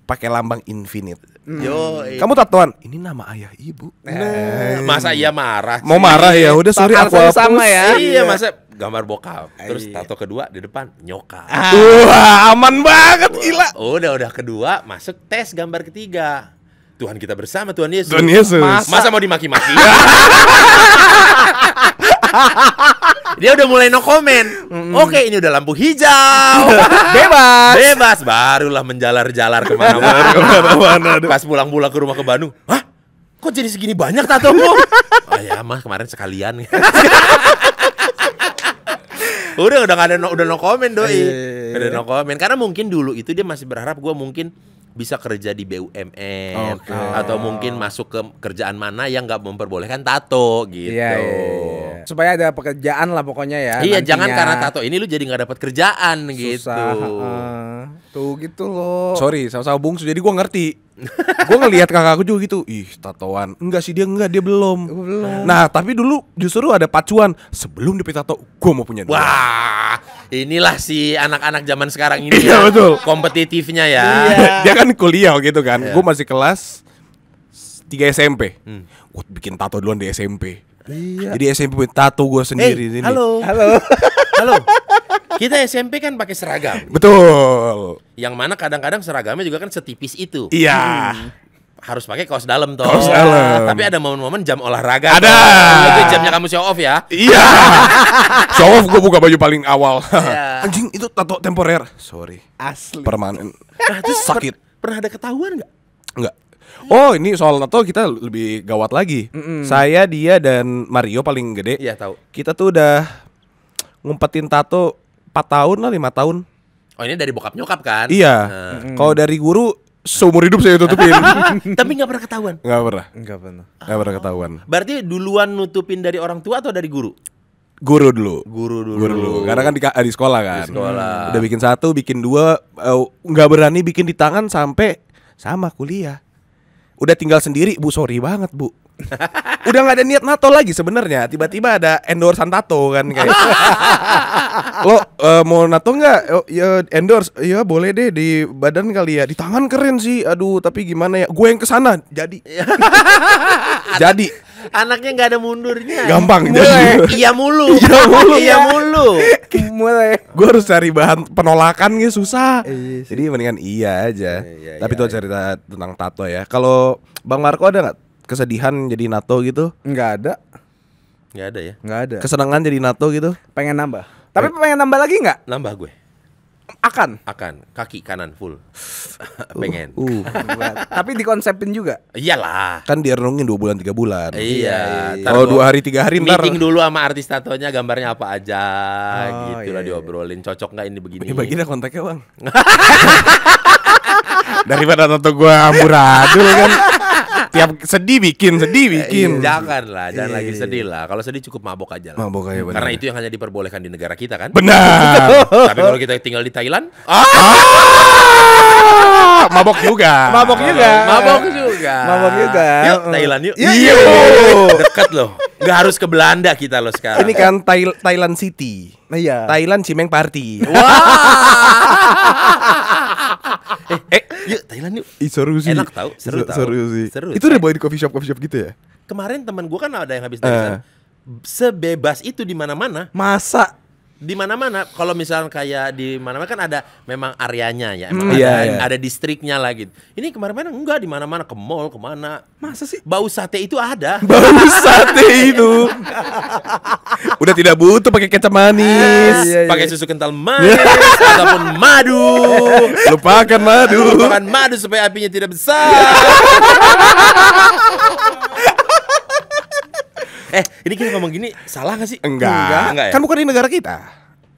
Pakai lambang infinite. Hmm. Yo, iya. kamu tatoan. Ini nama ayah ibu. Eh. Nah, masa iya marah? Mau marah ya, udah sorry aku hapus. Sama ya. Iya, iya, masa gambar bokap. Ayy. Iya. Terus tato kedua di depan nyokap. Ah. Wah, aman banget Wah. gila. Udah, udah kedua masuk tes gambar ketiga. Tuhan kita bersama Tuhan Yesus. Tuhan Yesus. Masa, Masa mau dimaki-maki? [LAUGHS] Dia udah mulai no comment. mm Oke, okay, ini udah lampu hijau. [LAUGHS] Bebas. Bebas. Barulah menjalar-jalar kemana-mana. Pas pulang-pulang ke rumah ke Bandung. Hah? Kok jadi segini banyak tato [LAUGHS] oh ya mah kemarin sekalian. udah udah gak ada no, udah no comment doi. Iya. Udah no comment karena mungkin dulu itu dia masih berharap gue mungkin bisa kerja di BUMN okay. atau mungkin masuk ke kerjaan mana yang nggak memperbolehkan tato gitu. Iya, iya, iya. Supaya ada pekerjaan lah pokoknya ya. Iya, nantinya. jangan karena tato ini lu jadi nggak dapat kerjaan Susah. gitu. Uh, tuh gitu loh. Sorry, sama-sama bungsu jadi gua ngerti. gue ngelihat kakakku juga gitu ih tatoan enggak sih dia enggak dia belum belum nah tapi dulu justru ada pacuan sebelum dia tato gue mau punya dua wah inilah si anak-anak zaman sekarang ini. [LAUGHS] Iya ya. betul. Kompetitifnya ya. Iya. iya. Dia kan kuliah gitu kan. Iya. Gue masih kelas 3 SMP. Hmm. Gue bikin tato duluan di SMP. Iya. Jadi SMP punya tato gue sendiri hey, eh, ini. Halo. Halo. halo. Kita SMP kan pakai seragam. Betul. Yang mana kadang-kadang seragamnya juga kan setipis itu. Iya. Hmm harus pakai kaos dalam toh. Kaos dalam. Tapi ada momen-momen jam olahraga. Ada. Itu jamnya kamu show off ya. Iya. [LAUGHS] show off gue buka baju paling awal. Yeah. [LAUGHS] Anjing itu tato temporer. Sorry. Asli. Permanen. Nah, itu sakit. Per pernah ada ketahuan nggak? Nggak. Oh ini soal tato kita lebih gawat lagi. Mm -mm. Saya dia dan Mario paling gede. Iya tahu. Kita tuh udah ngumpetin tato 4 tahun lah 5 tahun. Oh ini dari bokap nyokap kan? Iya. Hmm. Kalau dari guru seumur hidup saya tutupin. [LAUGHS] Tapi nggak pernah ketahuan. Nggak pernah. Nggak pernah. Nggak pernah ketahuan. Berarti duluan nutupin dari orang tua atau dari guru? Guru dulu. Guru dulu. Guru dulu. Karena kan di, di sekolah kan. Di sekolah. Udah bikin satu, bikin dua, eh, nggak berani bikin di tangan sampai sama kuliah. Udah tinggal sendiri, Bu. Sorry banget, Bu. [LAUGHS] udah nggak ada niat nato lagi sebenarnya tiba-tiba ada endorsean tato kan kayak gitu. [LAUGHS] lo uh, mau nato nggak ya endorse ya boleh deh di badan kali ya di tangan keren sih aduh tapi gimana ya gue yang kesana jadi [LAUGHS] jadi anaknya nggak ada mundurnya gampang mulai, jadi iya mulu iya mulu iya ya. mulu mulai gue harus cari bahan penolakan gitu susah iya, iya, iya. jadi mendingan iya aja e, iya, tapi iya, itu iya. cerita tentang tato ya kalau bang Marco ada nggak kesedihan jadi NATO gitu? Enggak ada. Enggak ada ya? Enggak ada. Kesenangan jadi NATO gitu? Pengen nambah. Tapi pengen nambah lagi enggak? Nambah gue. Akan. Akan. Kaki kanan full. [LAUGHS] pengen. Uh, uh. Tapi dikonsepin juga. Iyalah. Kan direnungin dua bulan tiga bulan. Iya. iya, iya. iya. Kalau dua hari tiga hari meeting ntar. dulu sama artis tatonya gambarnya apa aja. Oh, gitu iya, lah diobrolin. Cocok nggak ini begini? Ya, kontaknya bang. [LAUGHS] Daripada tato gue amburadul kan. [LAUGHS] tiap sedih bikin, sedih iya, bikin. jangan lah, jangan lagi iya, iya, sedih lah. Kalau sedih cukup mabok aja lah. Mabok aja benar. Karena itu yang hanya diperbolehkan di negara kita kan. Benar. [LAUGHS] Tapi kalau kita tinggal di Thailand, ah! ah! mabok juga. Mabok juga. Mabok juga. Mabok juga. Yuk Thailand yuk. Yuk. Dekat loh. Gak harus ke Belanda kita loh sekarang. Ini kan Thailand City. Iya. Thailand Cimeng Party. Wah eh, [LAUGHS] eh, yuk Thailand yuk. Ih, seru sih. Enak tau, seru tau. Seru sih. Seru. Itu udah boleh di coffee shop coffee shop gitu ya? Kemarin teman gue kan ada yang habis dari uh. sebebas itu di mana-mana. Masa di mana-mana kalau misalnya kayak di mana-mana kan ada memang areanya ya hmm, emang hmm, ada, yeah, yeah. ada distriknya lah gitu ini kemarin-mana enggak di mana-mana ke mall kemana masa sih bau sate itu ada [LAUGHS] bau sate itu [LAUGHS] udah tidak butuh pakai kecap manis ah, iya, iya. pakai iya. susu kental [LAUGHS] manis ataupun madu lupakan madu lupakan madu supaya apinya tidak besar Eh, ini kita ngomong gini salah gak sih? Enggak. Enggak, enggak ya? Kan bukan di negara kita.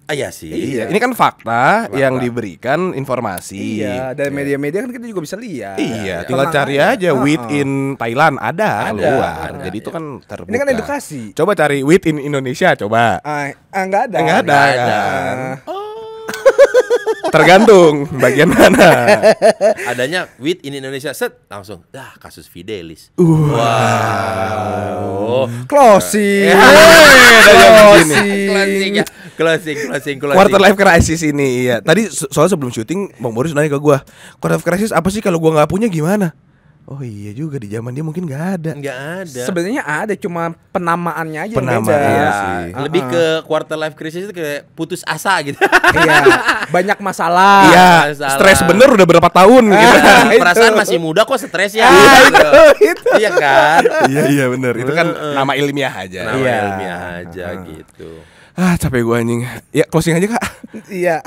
Ah, iya sih. Iya. Ini kan fakta, fakta. yang diberikan informasi. Iya, dari iya. media-media kan kita juga bisa lihat. Iya, ya, tinggal Tenang cari aja uh, in Thailand ada, ada luar. Ada, Jadi iya. Kan itu kan terbuka. Ini kan edukasi. Coba cari in Indonesia coba. Ah, enggak ah, ada. Enggak ada. Enggak ada. Kan? Enggak ada. Oh. Tergantung bagian mana. Adanya with in Indonesia set langsung. Dah kasus Fidelis. Uh. Wow. Closing. [LAUGHS] Closing. Ya. Closing. Closing, closing, closing. Quarter life crisis ini iya. Tadi soal sebelum syuting Bang Boris nanya ke gua, quarter life crisis apa sih kalau gua nggak punya gimana? Oh iya juga di zaman dia mungkin nggak ada. Nggak ada. Sebenarnya ada, cuma penamaannya aja Penamaan sih. Lebih ke quarter life crisis itu kayak putus asa gitu. [LAUGHS] iya. Banyak masalah. Iya. Stres bener udah berapa tahun gitu. Iya, ah, perasaan masih muda kok stres ya. Ah, gitu. Iya kan. iya iya bener. Itu kan nama ilmiah aja. Nama iya. ilmiah aja uh -huh. gitu. Ah capek gue anjing Ya closing aja kak Iya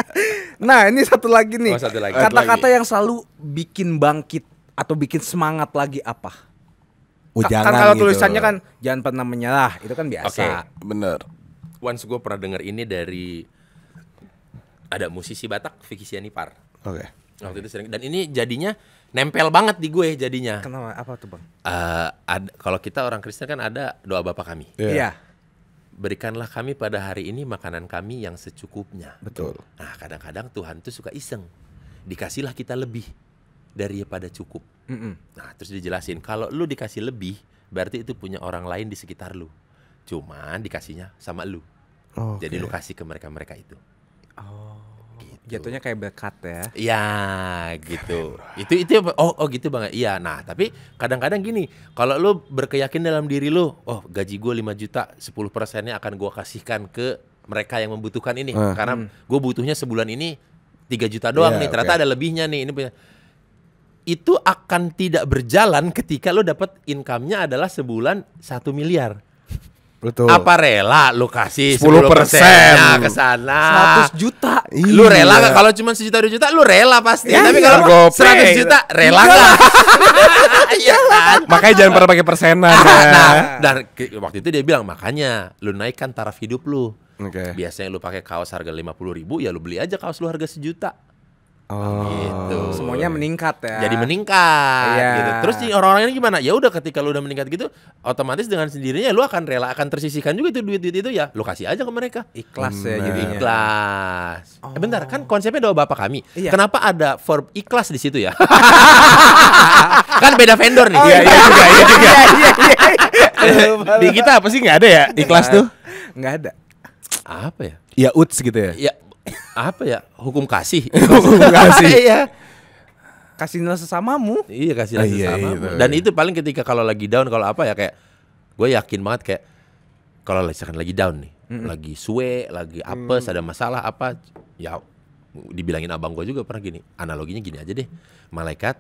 Nah ini satu lagi nih oh, Kata-kata oh, yang selalu bikin bangkit atau bikin semangat lagi apa? Oh, kan kalau gitu. tulisannya kan jangan pernah menyerah, itu kan biasa. Okay. Bener. Once gue pernah dengar ini dari ada musisi Batak, Vicky Sianipar. Oke. Okay. Waktu itu sering dan ini jadinya nempel banget di gue jadinya. Kenapa? Apa tuh bang? Uh, kalau kita orang Kristen kan ada doa Bapa kami. Iya. Yeah. Yeah. Berikanlah kami pada hari ini makanan kami yang secukupnya. Betul. Nah kadang-kadang Tuhan tuh suka iseng. Dikasihlah kita lebih daripada cukup. Mm -mm. Nah, terus dijelasin kalau lu dikasih lebih, berarti itu punya orang lain di sekitar lu. Cuman dikasihnya sama lu. Oh, Jadi lu kasih ke mereka-mereka itu. Oh. Gitu. Jatuhnya kayak berkat ya. Iya, gitu. Keren, itu itu oh oh gitu banget. Iya. Nah, tapi kadang-kadang gini, kalau lu berkeyakin dalam diri lu, oh gaji gue 5 juta, 10 persennya akan gua kasihkan ke mereka yang membutuhkan ini. Uh, karena hmm. gue butuhnya sebulan ini 3 juta doang yeah, nih. Ternyata okay. ada lebihnya nih. Ini punya itu akan tidak berjalan ketika lo dapat income-nya adalah sebulan satu miliar. Betul. Apa rela lo kasih 10 persen ke sana? seratus juta. Iya. Lu rela gak kalau cuma sejuta dua juta? Lu rela pasti. Ya, Tapi iya. kalau 100 juta rela gak? Iya, [LAUGHS] iya, iya kan? Makanya jangan pernah pakai persenan ya. [LAUGHS] Nah, dan waktu itu dia bilang makanya lu naikkan taraf hidup lu. Okay. Biasanya lu pakai kaos harga 50 ribu ya lu beli aja kaos lu harga sejuta Gitu. Oh. Gitu. Semuanya meningkat ya. Jadi meningkat yeah. gitu. Terus orang-orang gimana? Ya udah ketika lu udah meningkat gitu, otomatis dengan sendirinya lu akan rela akan tersisihkan juga itu duit-duit itu ya. Lu kasih aja ke mereka. Ikhlas ya hmm. ya jadi ikhlas. Eh, oh. Eh, bentar, kan konsepnya doa Bapak kami. Yeah. Kenapa ada verb ikhlas di situ ya? [LAUGHS] kan beda vendor nih. Oh, iya, iya juga, iya juga. [LAUGHS] Iya, iya, iya. di kita apa sih nggak ada ya ikhlas tuh? Nggak ada. Apa ya? Ya uts gitu ya. Ya apa ya hukum kasih [LAUGHS] hukum kasih [LAUGHS] iya nilai sesamamu iya kasih nilai ah, iya, sesamamu iya, iya, dan itu paling ketika kalau lagi down kalau apa ya kayak gue yakin banget kayak kalau misalkan lagi down nih mm -mm. lagi suwe lagi apes mm. ada masalah apa ya dibilangin abang gue juga pernah gini analoginya gini aja deh malaikat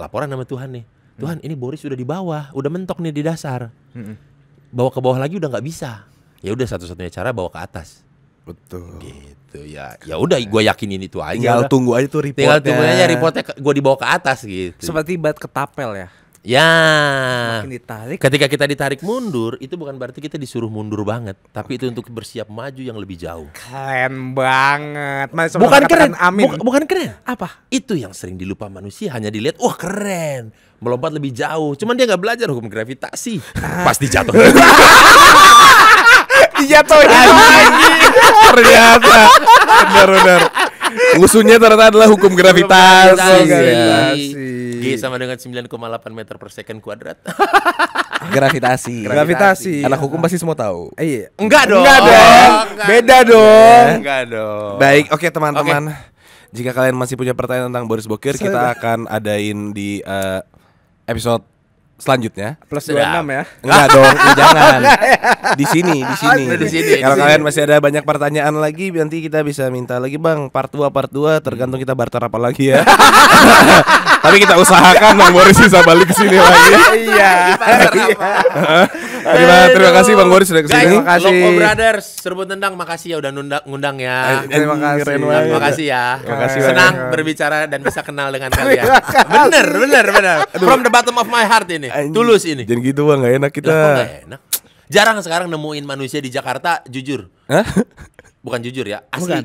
laporan sama Tuhan nih Tuhan mm. ini Boris udah di bawah udah mentok nih di dasar mm -mm. bawa ke bawah lagi udah nggak bisa ya udah satu-satunya cara bawa ke atas Betul. Gitu ya. Ya udah gue yakinin itu aja. Tinggal tunggu aja tuh reportnya. Tinggal tunggu aja reportnya gue dibawa ke atas gitu. Seperti bat ketapel ya. Ya. Makin ditarik. Ketika kita ditarik mundur, itu bukan berarti kita disuruh mundur banget, tapi okay. itu untuk bersiap maju yang lebih jauh. Keren banget. Mas, bukan keren. Amin. Buk bukan keren. Apa? Itu yang sering dilupa manusia, hanya dilihat, wah keren, melompat lebih jauh. Cuman dia nggak belajar hukum gravitasi. Ah. Pasti jatuh. [LAUGHS] dijatuhin lagi ternyata benar benar musuhnya ternyata adalah hukum gravitasi, gravitasi. G sama dengan 9,8 meter per second kuadrat gravitasi. gravitasi. Anak hukum pasti semua tahu. Eh, iya. Enggak dong. Enggak dong. Oh, enggak Beda dong. Enggak dong. Baik, oke okay, teman-teman. Okay. Jika kalian masih punya pertanyaan tentang Boris Bokir, Saya kita akan adain di uh, episode selanjutnya plus dua enam ya enggak dong jangan [LAUGHS] di sini di sini di sini kalau kalian masih ada banyak pertanyaan lagi nanti kita bisa minta lagi bang part 2 part 2 tergantung kita barter apa lagi ya [LAUGHS] tapi kita usahakan bang Boris bisa balik ke sini lagi ya. iya Terima, terima kasih Bang Boris sudah kesini. Terima kasih. Loko Brothers, serbu tendang, makasih ya udah nundang, ngundang ya. Terima kasih. Terima kasih ya. Terima kasih. Senang berbicara dan bisa kenal dengan kalian. bener, bener, bener. From the bottom of my heart ini, tulus ini. Jangan gitu bang, gak enak kita. Lah, gak enak. Jarang sekarang nemuin manusia di Jakarta jujur. Hah? Bukan jujur ya, asli. Bukan.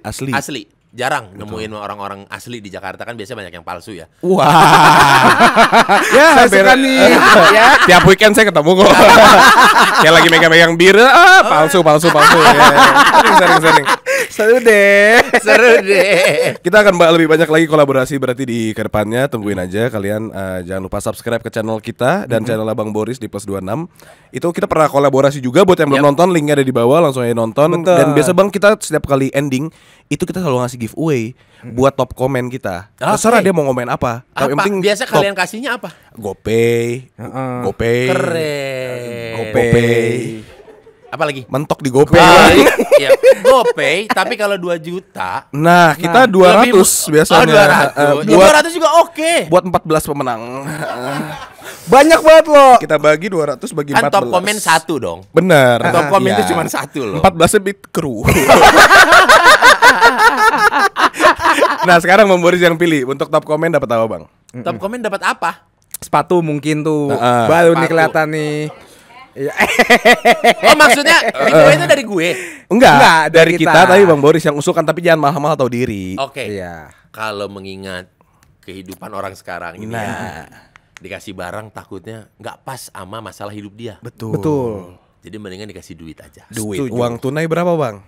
Asli. Asli jarang Betul. nemuin orang-orang asli di Jakarta kan biasanya banyak yang palsu ya. Wah. Wow. [LAUGHS] ya, saya suka nih. [LAUGHS] ya. Tiap weekend saya ketemu kok. [LAUGHS] Kayak lagi megang-megang bir, ah, palsu, palsu, palsu. Sering-sering. ya. Seru deh. Seru deh. Kita akan lebih banyak lagi kolaborasi berarti di kedepannya. Tungguin aja kalian uh, jangan lupa subscribe ke channel kita dan mm -hmm. channel Abang Boris di Plus 26. Itu kita pernah kolaborasi juga buat yang belum nonton, linknya ada di bawah, langsung aja nonton. Betul. Dan biasa Bang kita setiap kali ending itu kita selalu ngasih giveaway hmm. buat top komen kita. Okay. Terserah dia mau komen apa. apa? Yang penting biasa top. kalian kasihnya apa? GoPay. Uh -uh. GoPay. Keren. GoPay. GoPay apa lagi? Mentok di GoPay. Ah, [LAUGHS] iya. GoPay, tapi kalau 2 juta. Nah, kita nah, 200 lebih, biasanya. Oh, 200. Uh, buat, 200 juga oke. Okay. Buat 14 pemenang. [LAUGHS] Banyak banget loh. Kita bagi 200 bagi kan 14. Kan top komen ah, satu dong. Benar. Nah, top komen itu ya. cuma satu loh. 14 bit kru. [LAUGHS] nah, sekarang Bang yang pilih untuk top komen dapat apa, Bang? Top komen dapat apa? Sepatu mungkin tuh. Nah, uh, Baru nih kelihatan nih. Iya. [LAUGHS] oh maksudnya dari itu dari gue? Enggak, Enggak dari, dari kita. kita tapi Bang Boris yang usulkan tapi jangan mahal-mahal tahu diri. Oke. Okay. Iya. Kalau mengingat kehidupan orang sekarang ini ya, nah. ya, dikasih barang takutnya nggak pas sama masalah hidup dia. Betul. Betul. Jadi mendingan dikasih duit aja. Duit. Setuju. Uang tunai berapa, Bang?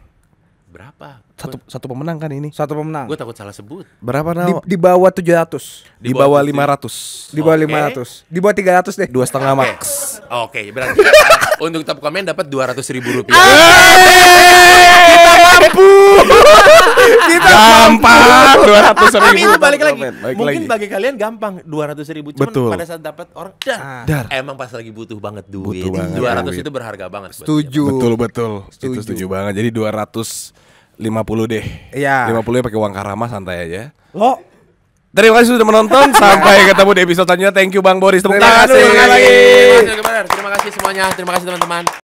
berapa? Satu gua, satu pemenang kan ini? Satu pemenang. Gue takut salah sebut. Berapa Nao? Di, di bawah 700. Di, di bawah 500. Okay. Di bawah 500. Di bawah 300 deh. Dua setengah okay. max. Oke, okay, berarti [LAUGHS] untuk top komen dapat 200 ribu rupiah mampu. [LAUGHS] Kita gampang dua ratus ribu. Tapi balik lagi. Balik Mungkin lagi. bagi kalian gampang dua ratus ribu. Cuman Betul. pada saat dapat orang dar. Ah. Emang pas lagi butuh banget duit. Dua ratus itu berharga banget. Setuju. Betul betul. Setuju. Itu setuju banget. Jadi dua ratus lima puluh deh. Iya. Lima puluh ya pakai uang karama santai aja. Lo Terima kasih sudah menonton. [LAUGHS] Sampai ketemu di episode selanjutnya. Thank you Bang Boris. Terima kasih. Terima kasih semuanya. Terima kasih teman-teman.